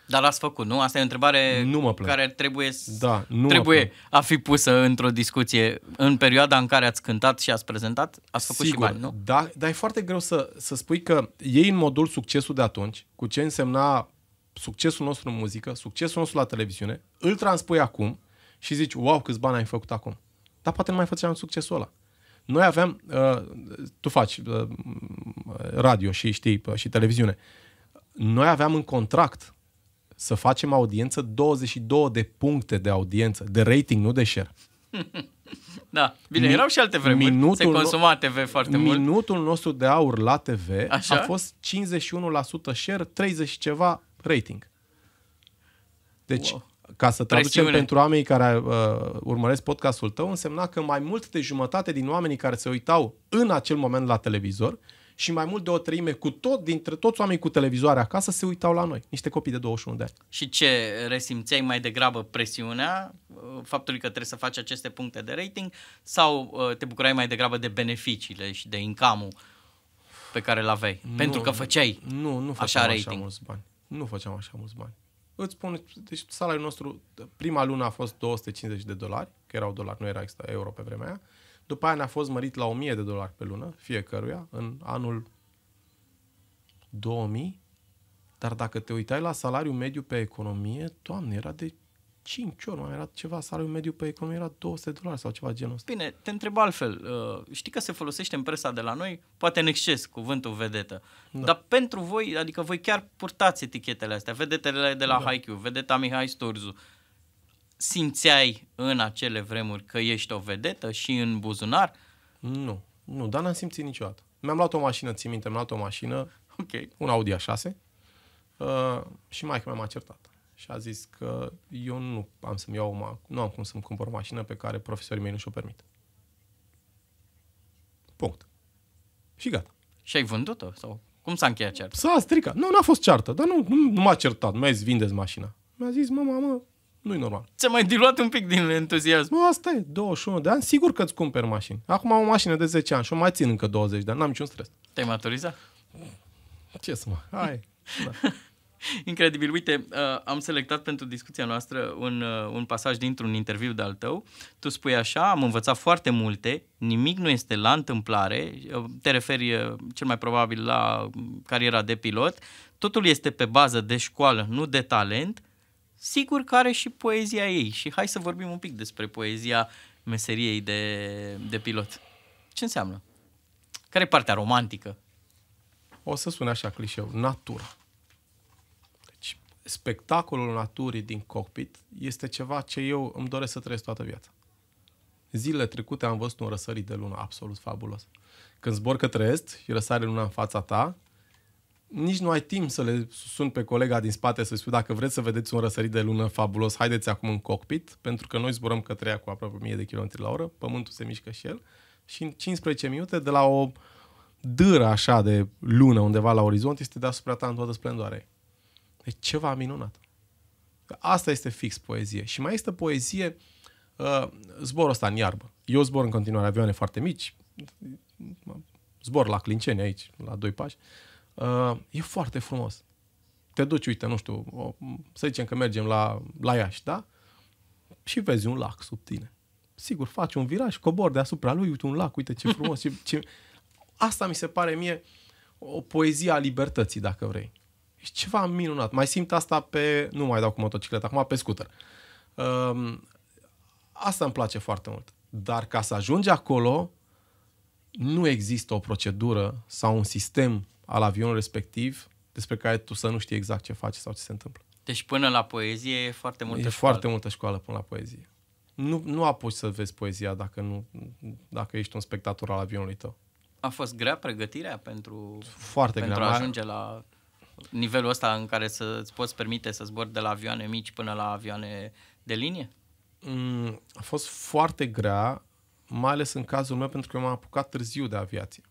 Dar l-ați făcut, nu? Asta e o întrebare nu mă care trebuie, da, nu trebuie a fi pusă într-o discuție. În perioada în care ați cântat și ați prezentat, ați făcut Sigur, și bani, nu? Da, dar e foarte greu să, să spui că ei în modul succesul de atunci, cu ce însemna succesul nostru în muzică, succesul nostru la televiziune, îl transpui acum și zici, wow, câți bani ai făcut acum. Dar poate nu mai făceam succesul ăla. Noi aveam, uh, tu faci uh, radio și știi, uh, și televiziune. Noi aveam în contract să facem audiență, 22 de puncte de audiență, de rating, nu de share. (laughs) Da, bine, Mi- erau și alte vremuri, minutul se consuma TV foarte minutul mult. Minutul nostru de aur la TV Așa? a fost 51% share, 30 ceva rating. Deci, wow. ca să traducem Presiune. pentru oamenii care uh, urmăresc podcastul tău, însemna că mai mult de jumătate din oamenii care se uitau în acel moment la televizor și mai mult de o treime cu tot, dintre toți oamenii cu televizoare acasă se uitau la noi, niște copii de 21 de ani. Și ce resimțeai mai degrabă presiunea uh, faptului că trebuie să faci aceste puncte de rating sau uh, te bucurai mai degrabă de beneficiile și de income pe care îl aveai? Nu, Pentru că făceai nu, nu făceam așa, rating. așa mulți bani. Nu făceam așa mulți bani. Îți spun, deci salariul nostru, prima lună a fost 250 de dolari, că erau dolari, nu era extra euro pe vremea aia după aia ne-a fost mărit la 1000 de dolari pe lună, fiecăruia, în anul 2000. Dar dacă te uitai la salariul mediu pe economie, doamne, era de 5 ori, mai era ceva, salariul mediu pe economie era 200 de dolari sau ceva genul ăsta. Bine, te întreb altfel. Uh, știi că se folosește în presa de la noi, poate în exces, cuvântul vedetă. Da. Dar pentru voi, adică voi chiar purtați etichetele astea, vedetele de la da. Haikyuu, vedeta Mihai Sturzu, simțeai în acele vremuri că ești o vedetă și în buzunar? Nu, nu, dar n-am simțit niciodată. Mi-am luat o mașină, țin minte, mi-am luat o mașină, okay. un Audi A6 uh, și mai mi-am acertat. Și a zis că eu nu am să-mi iau, ma- nu am cum să-mi cumpăr o mașină pe care profesorii mei nu și-o permit. Punct. Și gata. Și ai vândut-o? Sau cum s-a încheiat cearta? S-a stricat. Nu, n-a fost ceartă, dar nu, nu, nu m-a certat. Nu mai zis, vindeți mașina. Mi-a zis, mama, mă, nu e normal. Ți-a mai diluat un pic din entuziasm. Nu, asta e, 21 de ani, sigur că îți cumperi mașini. Acum am o mașină de 10 ani și o mai țin încă 20 de ani, n-am niciun stres. Te-ai maturizat? Ce să mă, hai. da. (laughs) Incredibil. Uite, uh, am selectat pentru discuția noastră un, uh, un pasaj dintr-un interviu de-al tău. Tu spui așa, am învățat foarte multe, nimic nu este la întâmplare, uh, te referi uh, cel mai probabil la cariera de pilot, totul este pe bază de școală, nu de talent, sigur că are și poezia ei. Și hai să vorbim un pic despre poezia meseriei de, de pilot. Ce înseamnă? Care e partea romantică? O să spun așa clișeu, natura. Deci, spectacolul naturii din cockpit este ceva ce eu îmi doresc să trăiesc toată viața. Zilele trecute am văzut un răsărit de lună absolut fabulos. Când zbor către est și răsare luna în fața ta, nici nu ai timp să le sun pe colega din spate să spui dacă vreți să vedeți un răsărit de lună fabulos, haideți acum în cockpit, pentru că noi zburăm către ea cu aproape 1000 de km la oră, pământul se mișcă și el și în 15 minute de la o dâră așa de lună undeva la orizont este deasupra ta în toată splendoarea Deci ceva minunat. Asta este fix poezie. Și mai este poezie uh, zborul ăsta în iarbă. Eu zbor în continuare avioane foarte mici, zbor la Clinceni aici, la doi pași, uh, Uh, e foarte frumos. Te duci, uite, nu știu, o, să zicem că mergem la, la Iași, da? Și vezi un lac sub tine. Sigur, faci un viraj, cobor deasupra lui, uite un lac, uite ce frumos. (laughs) ce, ce... Asta mi se pare mie o poezie a libertății, dacă vrei. E ceva minunat. Mai simt asta pe... Nu mai dau cu motocicletă, acum pe scooter. Um, asta îmi place foarte mult. Dar ca să ajungi acolo, nu există o procedură sau un sistem al avionului respectiv despre care tu să nu știi exact ce faci sau ce se întâmplă. Deci până la poezie e foarte multă e școală. foarte multă școală până la poezie. Nu, nu apuci să vezi poezia dacă, nu, dacă ești un spectator al avionului tău. A fost grea pregătirea pentru, foarte pentru grea. a ajunge la nivelul ăsta în care să îți poți permite să zbori de la avioane mici până la avioane de linie? Mm, a fost foarte grea, mai ales în cazul meu pentru că m-am apucat târziu de aviație.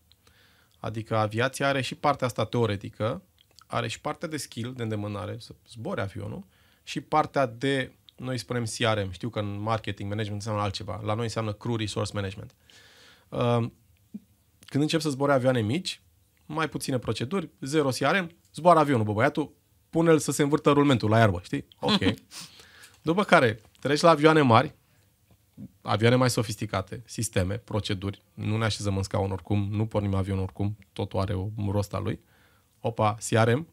Adică aviația are și partea asta teoretică, are și partea de skill, de îndemânare, să zbori avionul, și partea de, noi spunem CRM, știu că în marketing management înseamnă altceva, la noi înseamnă crew resource management. Ehm, când încep să zbori avioane mici, mai puține proceduri, zero CRM, zboară avionul, bă, băiatul, pune-l să se învârtă rulmentul la iarbă, știi? Ok. (laughs) După care treci la avioane mari, avioane mai sofisticate, sisteme, proceduri, nu ne așezăm în scaun oricum, nu pornim avionul oricum, totul are o rost al lui. Opa, CRM,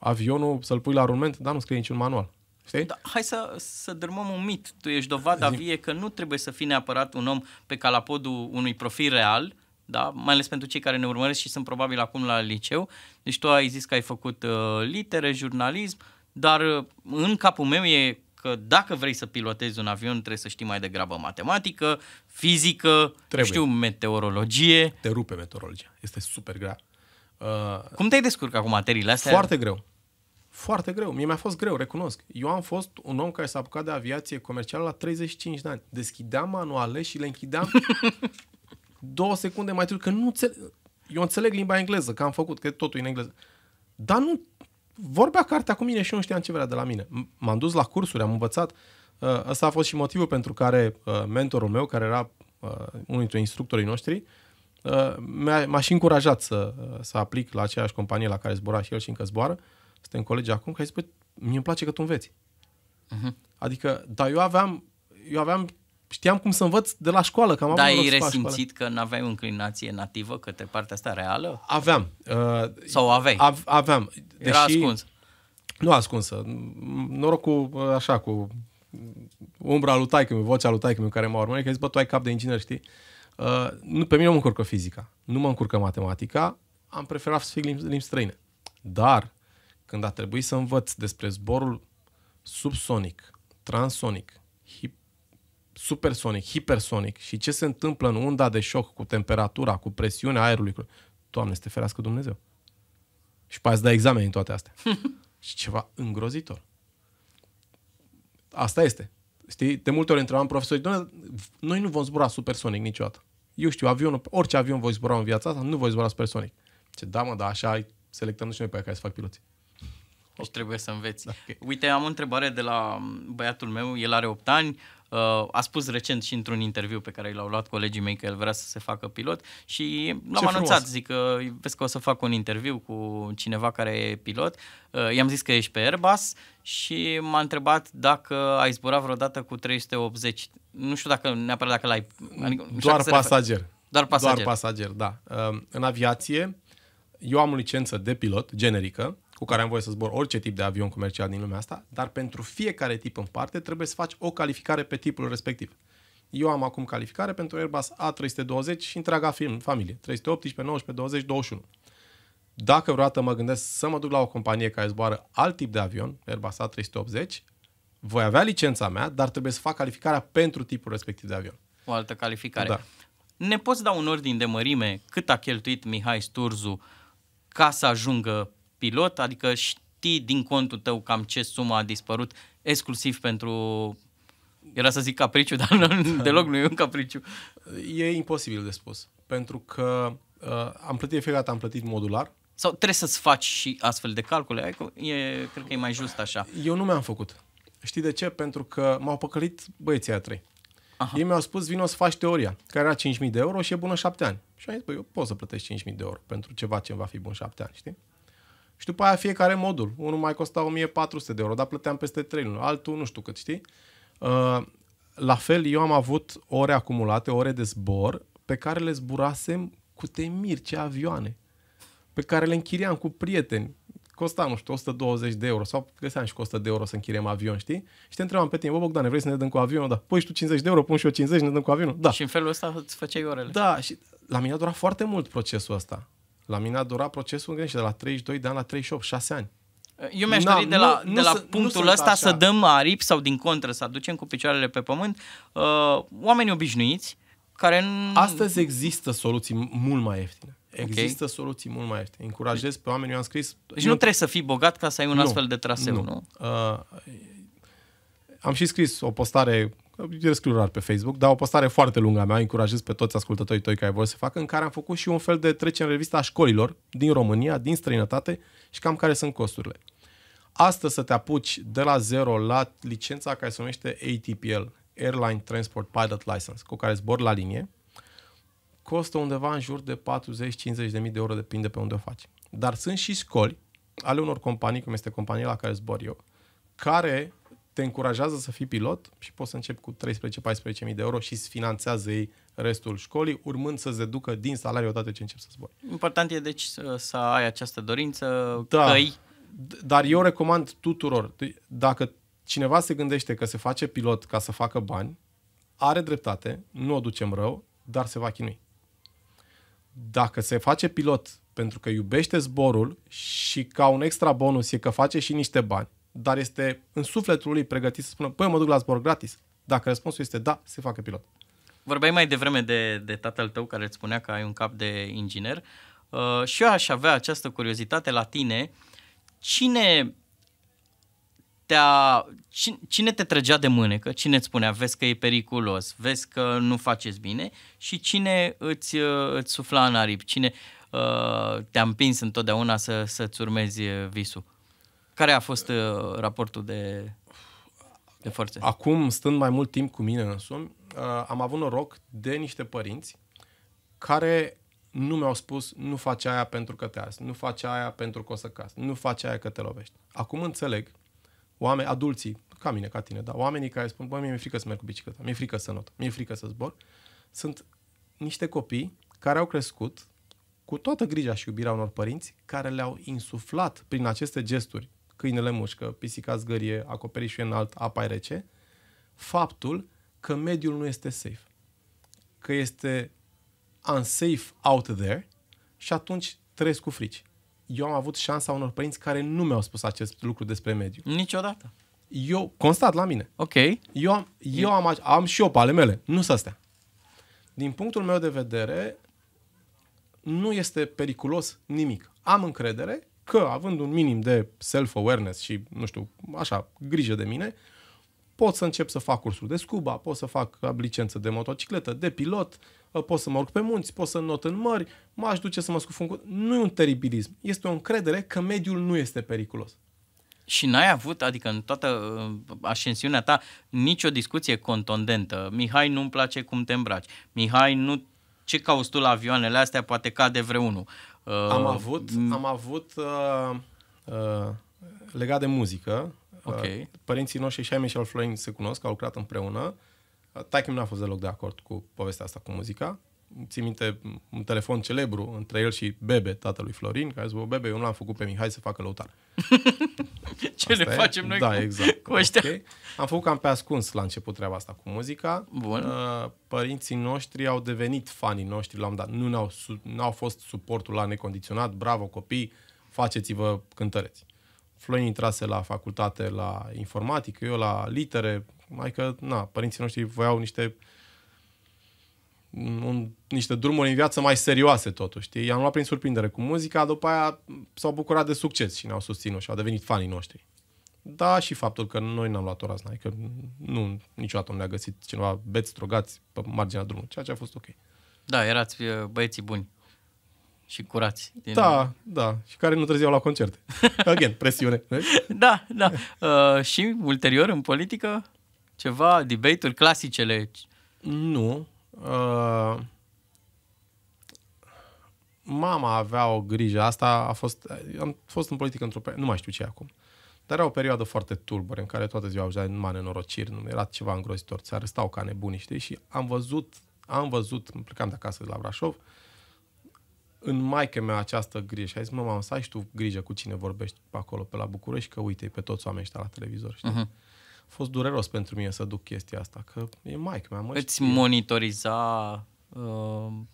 avionul să-l pui la rulment, dar nu scrie niciun manual. Știi? Da, hai să, să dărmăm un mit. Tu ești dovada Zim. vie că nu trebuie să fii neapărat un om pe calapodul unui profil real, da? mai ales pentru cei care ne urmăresc și sunt probabil acum la liceu. Deci tu ai zis că ai făcut uh, litere, jurnalism, dar uh, în capul meu e că dacă vrei să pilotezi un avion, trebuie să știi mai degrabă matematică, fizică, trebuie. știu, meteorologie. Te rupe meteorologia, este super grea. Uh, Cum te-ai descurcat cu materiile astea? Foarte greu. Foarte greu. Mie mi-a fost greu, recunosc. Eu am fost un om care s-a apucat de aviație comercială la 35 de ani. Deschideam manuale și le închideam (laughs) două secunde mai târziu, că nu înțeleg. Eu înțeleg limba engleză, că am făcut, că totul e în engleză. Dar nu vorbea cartea cu mine și eu nu știam ce vrea de la mine. M-am dus la cursuri, am învățat. Asta uh, a fost și motivul pentru care uh, mentorul meu, care era uh, unul dintre instructorii noștri, m-a, m-a și încurajat să, să aplic la aceeași companie la care zbora și el și încă zboară. Suntem colegi acum, că a zis, mie îmi place că tu înveți. Uh-huh. Adică, dar eu aveam, eu aveam știam cum să învăț de la școală. Că am da, ai resimțit că nu aveai o înclinație nativă către partea asta reală? Aveam. Uh, Sau aveai? Av- aveam. Deși, Era ascuns. Nu ascunsă. Norocul, uh, așa, cu umbra lui taică vocea lui taică care m-a urmărit, că zis, bă, tu ai cap de inginer, știi? Uh, nu, pe mine mă încurcă fizica, nu mă încurcă matematica, am preferat să fiu limbi, limbi străine. Dar, când a trebuit să învăț despre zborul subsonic, transonic, hip, supersonic, hipersonic și ce se întâmplă în unda de șoc cu temperatura, cu presiunea aerului. Doamne, să te ferească Dumnezeu. Și pe aia îți dai examen în toate astea. (laughs) și ceva îngrozitor. Asta este. Știi, de multe ori întrebam profesorii, doamne, noi nu vom zbura supersonic niciodată. Eu știu, avionul, orice avion voi zbura în viața asta, nu voi zbura supersonic. Ce da, mă, da, așa selectăm și noi pe care să fac piloții. Deci trebuie să înveți. Da, okay. Uite, am o întrebare de la băiatul meu, el are 8 ani, Uh, a spus recent și într-un interviu pe care l-au luat colegii mei că el vrea să se facă pilot și l-am Ce anunțat, frumos. zic că vezi că o să fac un interviu cu cineva care e pilot, uh, i-am zis că ești pe Airbus și m-a întrebat dacă ai zburat vreodată cu 380, nu știu dacă neapărat dacă l-ai... Adică, Doar pasager. Doar pasager. Doar pasager, da. Uh, în aviație, eu am licență de pilot generică, cu care am voie să zbor orice tip de avion comercial din lumea asta, dar pentru fiecare tip în parte trebuie să faci o calificare pe tipul respectiv. Eu am acum calificare pentru Airbus A320 și întreaga film, familie, 318, 19, 20, 21. Dacă vreodată mă gândesc să mă duc la o companie care zboară alt tip de avion, Airbus A380, voi avea licența mea, dar trebuie să fac calificarea pentru tipul respectiv de avion. O altă calificare. Da. Ne poți da un ordin de mărime cât a cheltuit Mihai Sturzu ca să ajungă pilot, adică știi din contul tău cam ce sumă a dispărut exclusiv pentru era să zic capriciu, (laughs) dar nu, deloc nu e un capriciu. E imposibil de spus, pentru că uh, am plătit fiecare dată, am plătit modular. Sau trebuie să-ți faci și astfel de calcule, e, cred că e mai just așa. Eu nu mi-am făcut. Știi de ce? Pentru că m-au păcălit băieții a trei. Aha. Ei mi-au spus, vino să faci teoria, care era 5.000 de euro și e bună 7 ani. Și am zis, băi, eu pot să plătesc 5.000 de euro pentru ceva ce va fi bun 7 ani, știi? Și după aia fiecare modul. Unul mai costa 1400 de euro, dar plăteam peste 3 luni. Altul nu știu cât, știi? Uh, la fel, eu am avut ore acumulate, ore de zbor, pe care le zburasem cu temir, ce avioane, pe care le închiriam cu prieteni. Costa, nu știu, 120 de euro sau găseam și costă de euro să închiriem avion, știi? Și te întrebam pe tine, bă, Bogdan, vrei să ne dăm cu avionul? Da. Păi și tu 50 de euro, pun și eu 50, ne dăm cu avionul? Da. Și în felul ăsta îți făceai orele. Da, și la mine a durat foarte mult procesul ăsta. La mine a durat procesul, gândește, de la 32 de ani la 38, 6 ani. Eu mi-aș dori de la, nu, de la nu, punctul nu ăsta așa. să dăm aripi sau din contră, să aducem cu picioarele pe pământ uh, oameni obișnuiți care... nu. Astăzi există soluții mult mai ieftine. Există okay. soluții mult mai ieftine. Încurajez pe oameni, eu am scris... Deci nu, nu trebuie să fii bogat ca să ai un nu, astfel de traseu, nu? nu? Uh, am și scris o postare e scriu rar pe Facebook, dar o postare foarte lungă a mea, încurajez pe toți ascultătorii tăi care vor să facă, în care am făcut și un fel de trecere în revista a școlilor din România, din străinătate și cam care sunt costurile. Astăzi să te apuci de la zero la licența care se numește ATPL, Airline Transport Pilot License, cu care zbor la linie, costă undeva în jur de 40-50 de mii de euro, depinde pe unde o faci. Dar sunt și școli ale unor companii, cum este compania la care zbor eu, care te încurajează să fii pilot și poți să începi cu 13-14.000 de euro și îți finanțează ei restul școlii, urmând să se ducă din salariu odată ce începi să zbori. Important e deci să, să ai această dorință, da, căi. Dar eu recomand tuturor, dacă cineva se gândește că se face pilot ca să facă bani, are dreptate, nu o ducem rău, dar se va chinui. Dacă se face pilot pentru că iubește zborul și ca un extra bonus e că face și niște bani, dar este în sufletul lui pregătit să spună, păi mă duc la zbor gratis. Dacă răspunsul este da, se facă pilot. Vorbeai mai devreme de, de tatăl tău care îți spunea că ai un cap de inginer. Uh, și eu aș avea această curiozitate la tine. Cine te-a, cine te trăgea de mânecă, cine îți spunea vezi că e periculos, vezi că nu faceți bine și cine îți, uh, îți sufla în aripi, cine uh, te-a împins întotdeauna să, să-ți urmezi visul? Care a fost uh, raportul de, de forțe? Acum, stând mai mult timp cu mine însumi, uh, am avut noroc de niște părinți care nu mi-au spus nu faci aia pentru că te azi, nu faci aia pentru că o să cazi, nu faci aia că te lovești. Acum înțeleg oameni, adulții, ca mine, ca tine, dar oamenii care spun, băi, mi-e frică să merg cu bicicleta, mi-e frică să not, mi-e frică să zbor, sunt niște copii care au crescut cu toată grija și iubirea unor părinți care le-au insuflat prin aceste gesturi câinele mușcă, pisica zgărie, acoperișul e înalt, apa e rece, faptul că mediul nu este safe, că este unsafe out there și atunci trăiesc cu frici. Eu am avut șansa unor părinți care nu mi-au spus acest lucru despre mediu. Niciodată. Eu constat la mine. Ok. Eu am, eu am, am și eu pe ale mele, nu să astea. Din punctul meu de vedere, nu este periculos nimic. Am încredere că având un minim de self-awareness și, nu știu, așa, grijă de mine, pot să încep să fac cursuri de scuba, pot să fac licență de motocicletă, de pilot, ă, pot să mă urc pe munți, pot să not în mări, m-aș duce să mă scufund cu... Nu e un teribilism, este o încredere că mediul nu este periculos. Și n-ai avut, adică în toată ă, ascensiunea ta, nicio discuție contondentă. Mihai, nu-mi place cum te îmbraci. Mihai, nu ce cauți tu la avioanele astea, poate cade vreunul. Uh, am avut, am avut uh, uh, legat de muzică. Uh, okay. Uh, părinții noștri și ai și Florin se cunosc, au lucrat împreună. Uh, Taichim n-a fost deloc de acord cu povestea asta cu muzica. Țin minte un telefon celebru între el și Bebe, tatălui Florin, care a zis, Bebe, eu nu l-am făcut pe Mihai să facă lăutar. (laughs) (laughs) ce asta le e? facem noi da, cu, exact. cu ăștia. Okay. Am făcut cam pe ascuns la început treaba asta cu muzica. Bun. Uh, părinții noștri au devenit fanii noștri la un dat. Nu n-au, n-au fost suportul la necondiționat, bravo copii, faceți-vă cântăreți. Florin intrase la facultate la informatică, eu la litere, mai că, na, părinții noștri voiau niște uh, un, niște drumuri în viață mai serioase totuși, știi? I-am luat prin surprindere cu muzica, după aia s-au bucurat de succes și ne-au susținut și au devenit fanii noștri. Da, și faptul că noi n-am luat o razna, că adică nu, niciodată nu ne-a găsit cineva beți, drogați pe marginea drumului, ceea ce a fost ok. Da, erați uh, băieții buni și curați. Din... Da, da, și care nu trăzeau la concerte. (laughs) Again, presiune. da, da. Uh, și ulterior, în politică, ceva, debate-uri clasicele. Nu, Uh, mama avea o grijă, asta a fost, am fost în politică într-o nu mai știu ce acum, dar era o perioadă foarte tulbure în care toată ziua auzea numai nenorociri, nu era ceva îngrozitor, se arestau ca nebuni, știi, și am văzut, am văzut, plecam de acasă de la Brașov, în maică mea această grijă și a zis, mă, mamă, să ai și tu grijă cu cine vorbești pe acolo, pe la București, că uite pe toți oamenii ăștia la televizor, știi? Uh-huh fost dureros pentru mine să duc chestia asta, că e mai mea. Mă Îți știu. monitoriza uh,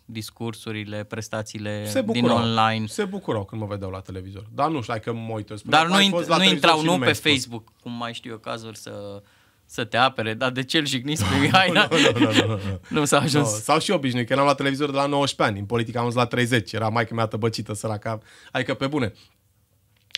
discursurile, prestațiile se bucurau, din online. Se bucurau când mă vedeau la televizor. Dar nu știu, că mă uit. Dar nu, int- nu intrau nu pe spus. Facebook, cum mai știu eu cazuri să să te apere, dar de ce îl jigniți cu (laughs) Mihai? nu, nu, nu, nu, nu. nu s-a ajuns. No, au și obișnuit, că eram la televizor de la 19 ani, în politică am ajuns la 30, era mai mea tăbăcită, săraca, adică pe bune.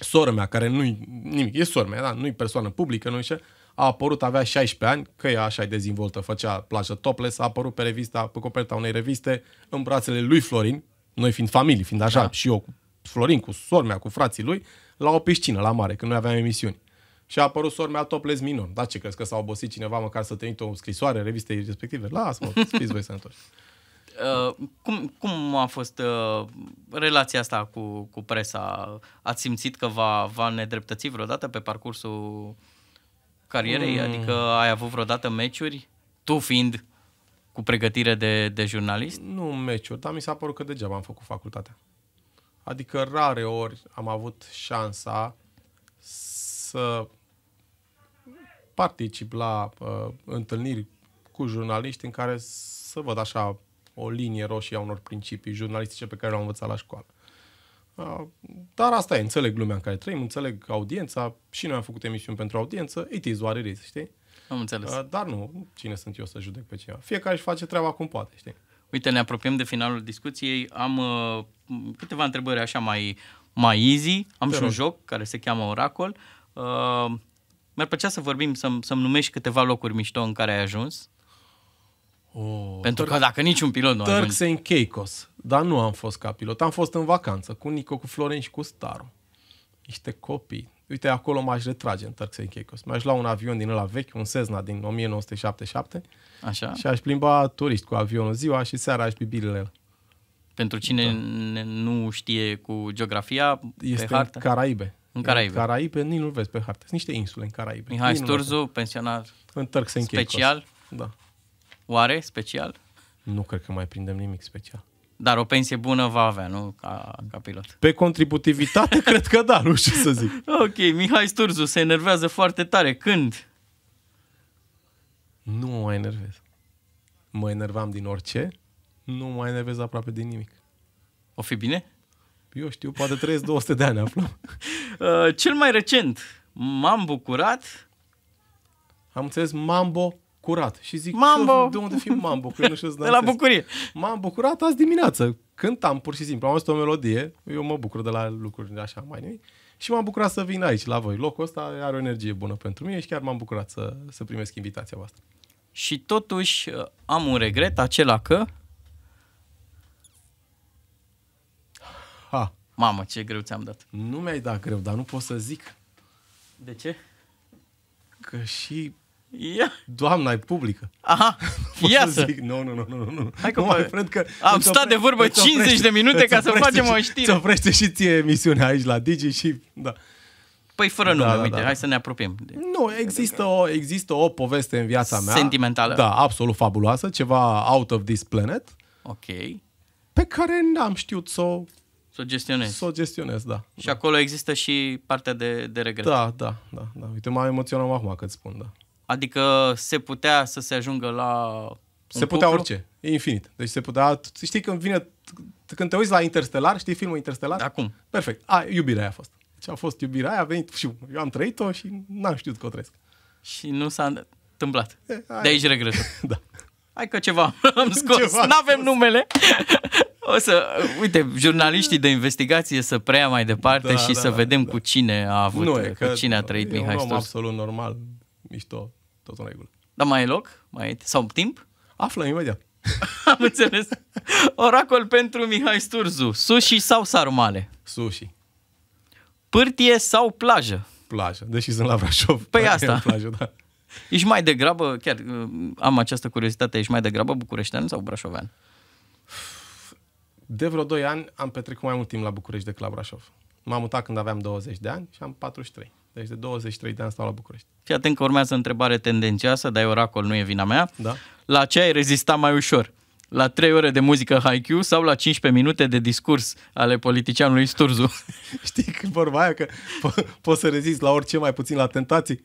Sora mea, care nu-i nimic, e sora mea, da? nu-i persoană publică, nu-i șer, a apărut, avea 16 ani, că e așa dezvoltă, făcea plajă topless, a apărut pe revista, pe coperta unei reviste, în brațele lui Florin, noi fiind familie, fiind așa, da. și eu cu Florin, cu sormea, cu frații lui, la o piscină, la mare, când noi aveam emisiuni. Și a apărut sormea topless minor. Da, ce crezi că s-a obosit cineva măcar să trimită o scrisoare revistei respective? Lasă-mă, scris voi sănătoși. (laughs) Uh, cum, cum a fost uh, relația asta cu, cu presa? Ați simțit că va, va nedreptățit vreodată pe parcursul carierei? Mm. Adică ai avut vreodată meciuri? Tu fiind cu pregătire de, de jurnalist? Nu meciuri, dar mi s-a părut că degeaba am făcut facultatea. Adică rare ori am avut șansa să particip la uh, întâlniri cu jurnaliști în care să văd așa o linie roșie a unor principii jurnalistice pe care le-am învățat la școală. Uh, dar asta e, înțeleg lumea în care trăim, înțeleg audiența, și noi am făcut emisiuni pentru audiență, it is what it is, știi? Am înțeles. Uh, dar nu, cine sunt eu să judec pe cineva? Fiecare își face treaba cum poate, știi? Uite, ne apropiem de finalul discuției. Am uh, câteva întrebări așa mai, mai easy. Am Te și rog. un joc care se cheamă Oracol. Uh, mi-ar plăcea să vorbim, să-mi, să-mi numești câteva locuri mișto în care ai ajuns Oh, Pentru că dacă niciun pilot nu ajunge... Turks and Caicos. Dar nu am fost ca pilot. Am fost în vacanță cu Nico, cu Florin și cu Staru. Niște copii. Uite, acolo m-aș retrage în Turks and Caicos. m aș lua un avion din ăla vechi, un Cessna din 1977. Așa. Și aș plimba turist cu avionul ziua și seara aș bibilele. Pentru cine da. nu știe cu geografia, este pe hartă... în Caraibe. În Caraibe. În Caraibe, nici nu vezi pe hartă. Sunt niște insule în Caraibe. Mihai Sturzu, pensionar în Turks and special. Da. Oare special? Nu cred că mai prindem nimic special. Dar o pensie bună va avea, nu? Ca, ca pilot. Pe contributivitate, (laughs) cred că da, nu știu să zic. Ok, Mihai Sturzu se enervează foarte tare. Când? Nu mă mai enervez. Mă enervam din orice, nu mă mai enervez aproape din nimic. O fi bine? Eu știu, poate trăiesc 200 de ani, aflu. (laughs) Uh, cel mai recent, m-am bucurat. Am înțeles, mambo bucurat. Și zic, Mambo! de unde fi Mambo? Că nu știu (laughs) De la bucurie. M-am bucurat azi dimineață. Cântam pur și simplu. Am auzit o melodie. Eu mă bucur de la lucruri așa mai nimic. Și m-am bucurat să vin aici, la voi. Locul ăsta are o energie bună pentru mine și chiar m-am bucurat să, să primesc invitația voastră. Și totuși uh, am un regret, acela că... Ha. Mamă, ce greu ți-am dat. Nu mi-ai dat greu, dar nu pot să zic. De ce? Că și Ia. Doamna, e publică. Aha, ia (laughs) să. Zic, nu, nu, nu, nu, nu. Hai că nu, mai cred că am stat de vorbă 50 de minute ca să facem o știre. Să oprește și ție emisiunea aici la Digi și... Da. Păi fără da, nume, da, da, uite, da. hai să ne apropiem. De... Nu, există o, există o poveste în viața mea. Sentimentală. Da, absolut fabuloasă, ceva out of this planet. Ok. Pe care n-am știut să o... Să o gestionez. Să o gestionez, da. Și da. acolo există și partea de, de regret. Da, da, da, da. Uite, m-am emoționat acum că spun, da. Adică se putea să se ajungă la Se putea cuplu? orice, e infinit. Deci se putea, știi când vine, când te uiți la Interstellar, știi filmul Interstellar? Acum. Da, Perfect, a, iubirea aia a fost. Deci a fost iubirea aia, a venit și eu am trăit-o și n-am știut că o trăiesc. Și nu s-a întâmplat. E, De aici regret. (laughs) da. Hai că ceva (laughs) am scos, Nu avem numele. O să, uite, jurnaliștii de investigație să preia mai departe da, și da, să da, vedem da. cu cine a avut, nu e, cu cine a trăit Mihai Stos. absolut normal, mișto tot în regulă. Dar mai e loc? Mai e sau timp? (laughs) Află imediat. Am înțeles. Oracol pentru Mihai Sturzu. Sushi sau sarmale? Sushi. Pârtie sau plajă? Plajă, deși sunt la Brașov. Păi (laughs) asta. Plajă, da. Ești mai degrabă, chiar uh, am această curiozitate, ești mai degrabă bucureștean sau brașovean? De vreo 2 ani am petrecut mai mult timp la București decât la Brașov. M-am mutat când aveam 20 de ani și am 43. Deci de 23 de ani stau la București. Fii atent că urmează întrebare tendențioasă, dar oracol nu e vina mea. Da. La ce ai rezistat mai ușor? La 3 ore de muzică Haikyuu sau la 15 minute de discurs ale politicianului Sturzu? (laughs) Știi că vorba aia că po- poți să rezisti la orice, mai puțin la tentații.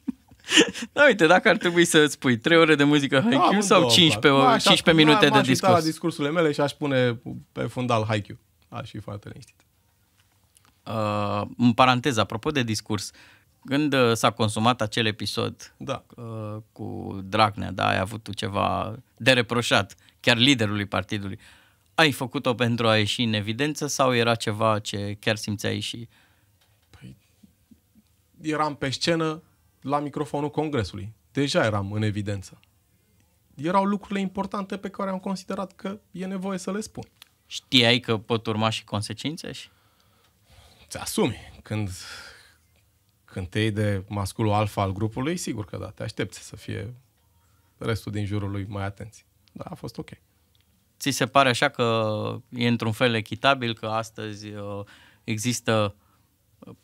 (laughs) da, uite, dacă ar trebui să îți pui 3 ore de muzică high da, sau 15, da, 15 minute de discurs? la discursurile mele și aș pune pe fundal Haikyuu. Aș fi foarte liniștit. Uh, în paranteză, apropo de discurs, când uh, s-a consumat acel episod da. uh, cu Dragnea, da, ai avut tu ceva de reproșat, chiar liderului partidului, ai făcut-o pentru a ieși în evidență sau era ceva ce chiar simțeai și... Păi, eram pe scenă la microfonul congresului. Deja eram în evidență. Erau lucrurile importante pe care am considerat că e nevoie să le spun. Știai că pot urma și consecințe? Și ți asumi. Când, când te iei de masculul alfa al grupului, sigur că da, te aștepți să fie restul din jurul lui mai atenți. Da, a fost ok. Ți se pare așa că e într-un fel echitabil că astăzi uh, există uh,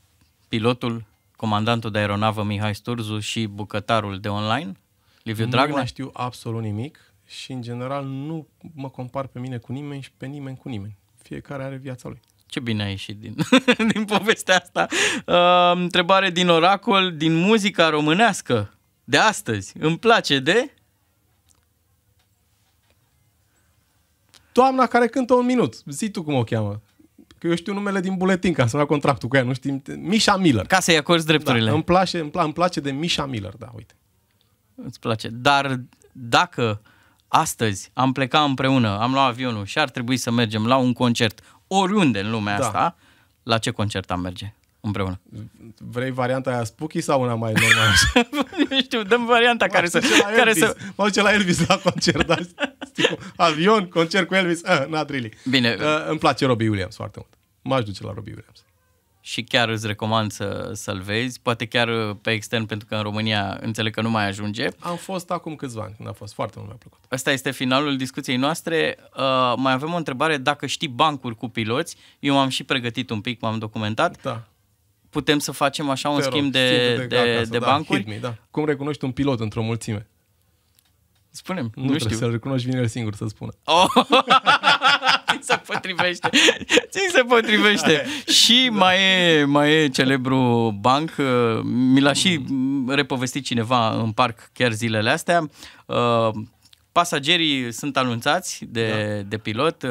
pilotul, comandantul de aeronavă Mihai Sturzu și bucătarul de online, Liviu Dragnea? Nu mai știu absolut nimic și în general nu mă compar pe mine cu nimeni și pe nimeni cu nimeni. Fiecare are viața lui. Ce bine a ieșit din, (laughs) din povestea asta. Uh, întrebare din oracol, din muzica românească de astăzi. Îmi place de... Doamna care cântă un minut. Zi tu cum o cheamă. Că eu știu numele din buletin, ca să nu contractul cu ea, nu știm. Misha Miller. Ca să-i acorzi drepturile. Da, îmi, place, îmi, place, îmi place de Misha Miller, da, uite. Îți place. Dar dacă astăzi am plecat împreună, am luat avionul și ar trebui să mergem la un concert, oriunde în lumea da. asta, la ce concert am merge împreună? Vrei varianta aia spooky sau una mai normală? (laughs) nu știu, dăm varianta care să... Care Elvis. să... Mă duce la Elvis la concert, dar avion, concert cu Elvis, ah, not really. Bine. Uh, îmi place Robbie Williams foarte mult. M-aș duce la Robbie Williams și chiar îți recomand să, să-l vezi, poate chiar uh, pe extern, pentru că în România înțeleg că nu mai ajunge. Am fost acum câțiva ani când a fost, foarte mult mi-a plăcut. Asta este finalul discuției noastre. Uh, mai avem o întrebare, dacă știi bancuri cu piloți, eu m-am și pregătit un pic, m-am documentat. Da. Putem să facem așa un Te schimb de, de, de, acasă, da, de da, bancuri? Me, da. Cum recunoști un pilot într-o mulțime? Spunem, nu, nu știu. să-l recunoști vine el singur să spună. Oh. (laughs) se potrivește. Ce se potrivește. Da. și da. mai e, mai e celebru banc. Uh, mi l-a și mm. repovestit cineva în parc chiar zilele astea. Uh, pasagerii sunt anunțați de, da. de pilot, uh,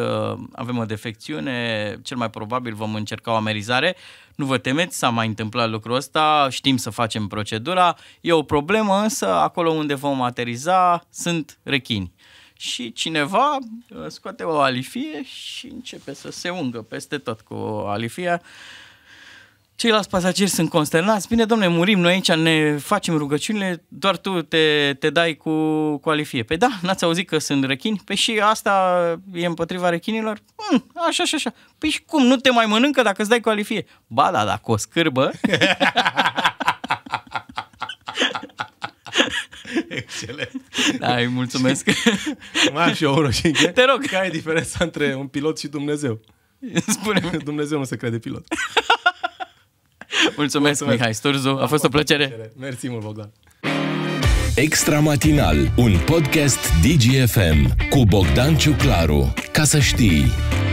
avem o defecțiune, cel mai probabil vom încerca o amerizare. Nu vă temeți, s-a mai întâmplat lucrul ăsta, știm să facem procedura. E o problemă, însă acolo unde vom ateriza sunt rechini și cineva uh, scoate o alifie și începe să se ungă peste tot cu alifia. Ceilalți pasageri sunt consternați. Bine, domne, murim noi aici, ne facem rugăciunile, doar tu te, te dai cu, cu alifie. Păi da, n-ați auzit că sunt rechini? Păi și asta e împotriva rechinilor? Hmm, așa și așa. Păi și cum, nu te mai mănâncă dacă îți dai cu alifie? Ba da, dacă o scârbă... (laughs) (laughs) Excelent. Da, îi mulțumesc. (laughs) Mai am și eu o roșinche. Te rog. Care e diferența între un pilot și Dumnezeu? (laughs) spune Dumnezeu nu se crede pilot. Mulțumesc, mulțumesc. Mihai Sturzu. A, fost o plăcere. plăcere. Mersi mult, Bogdan. Extra matinal, un podcast DGFM cu Bogdan Ciuclaru. Ca să știi...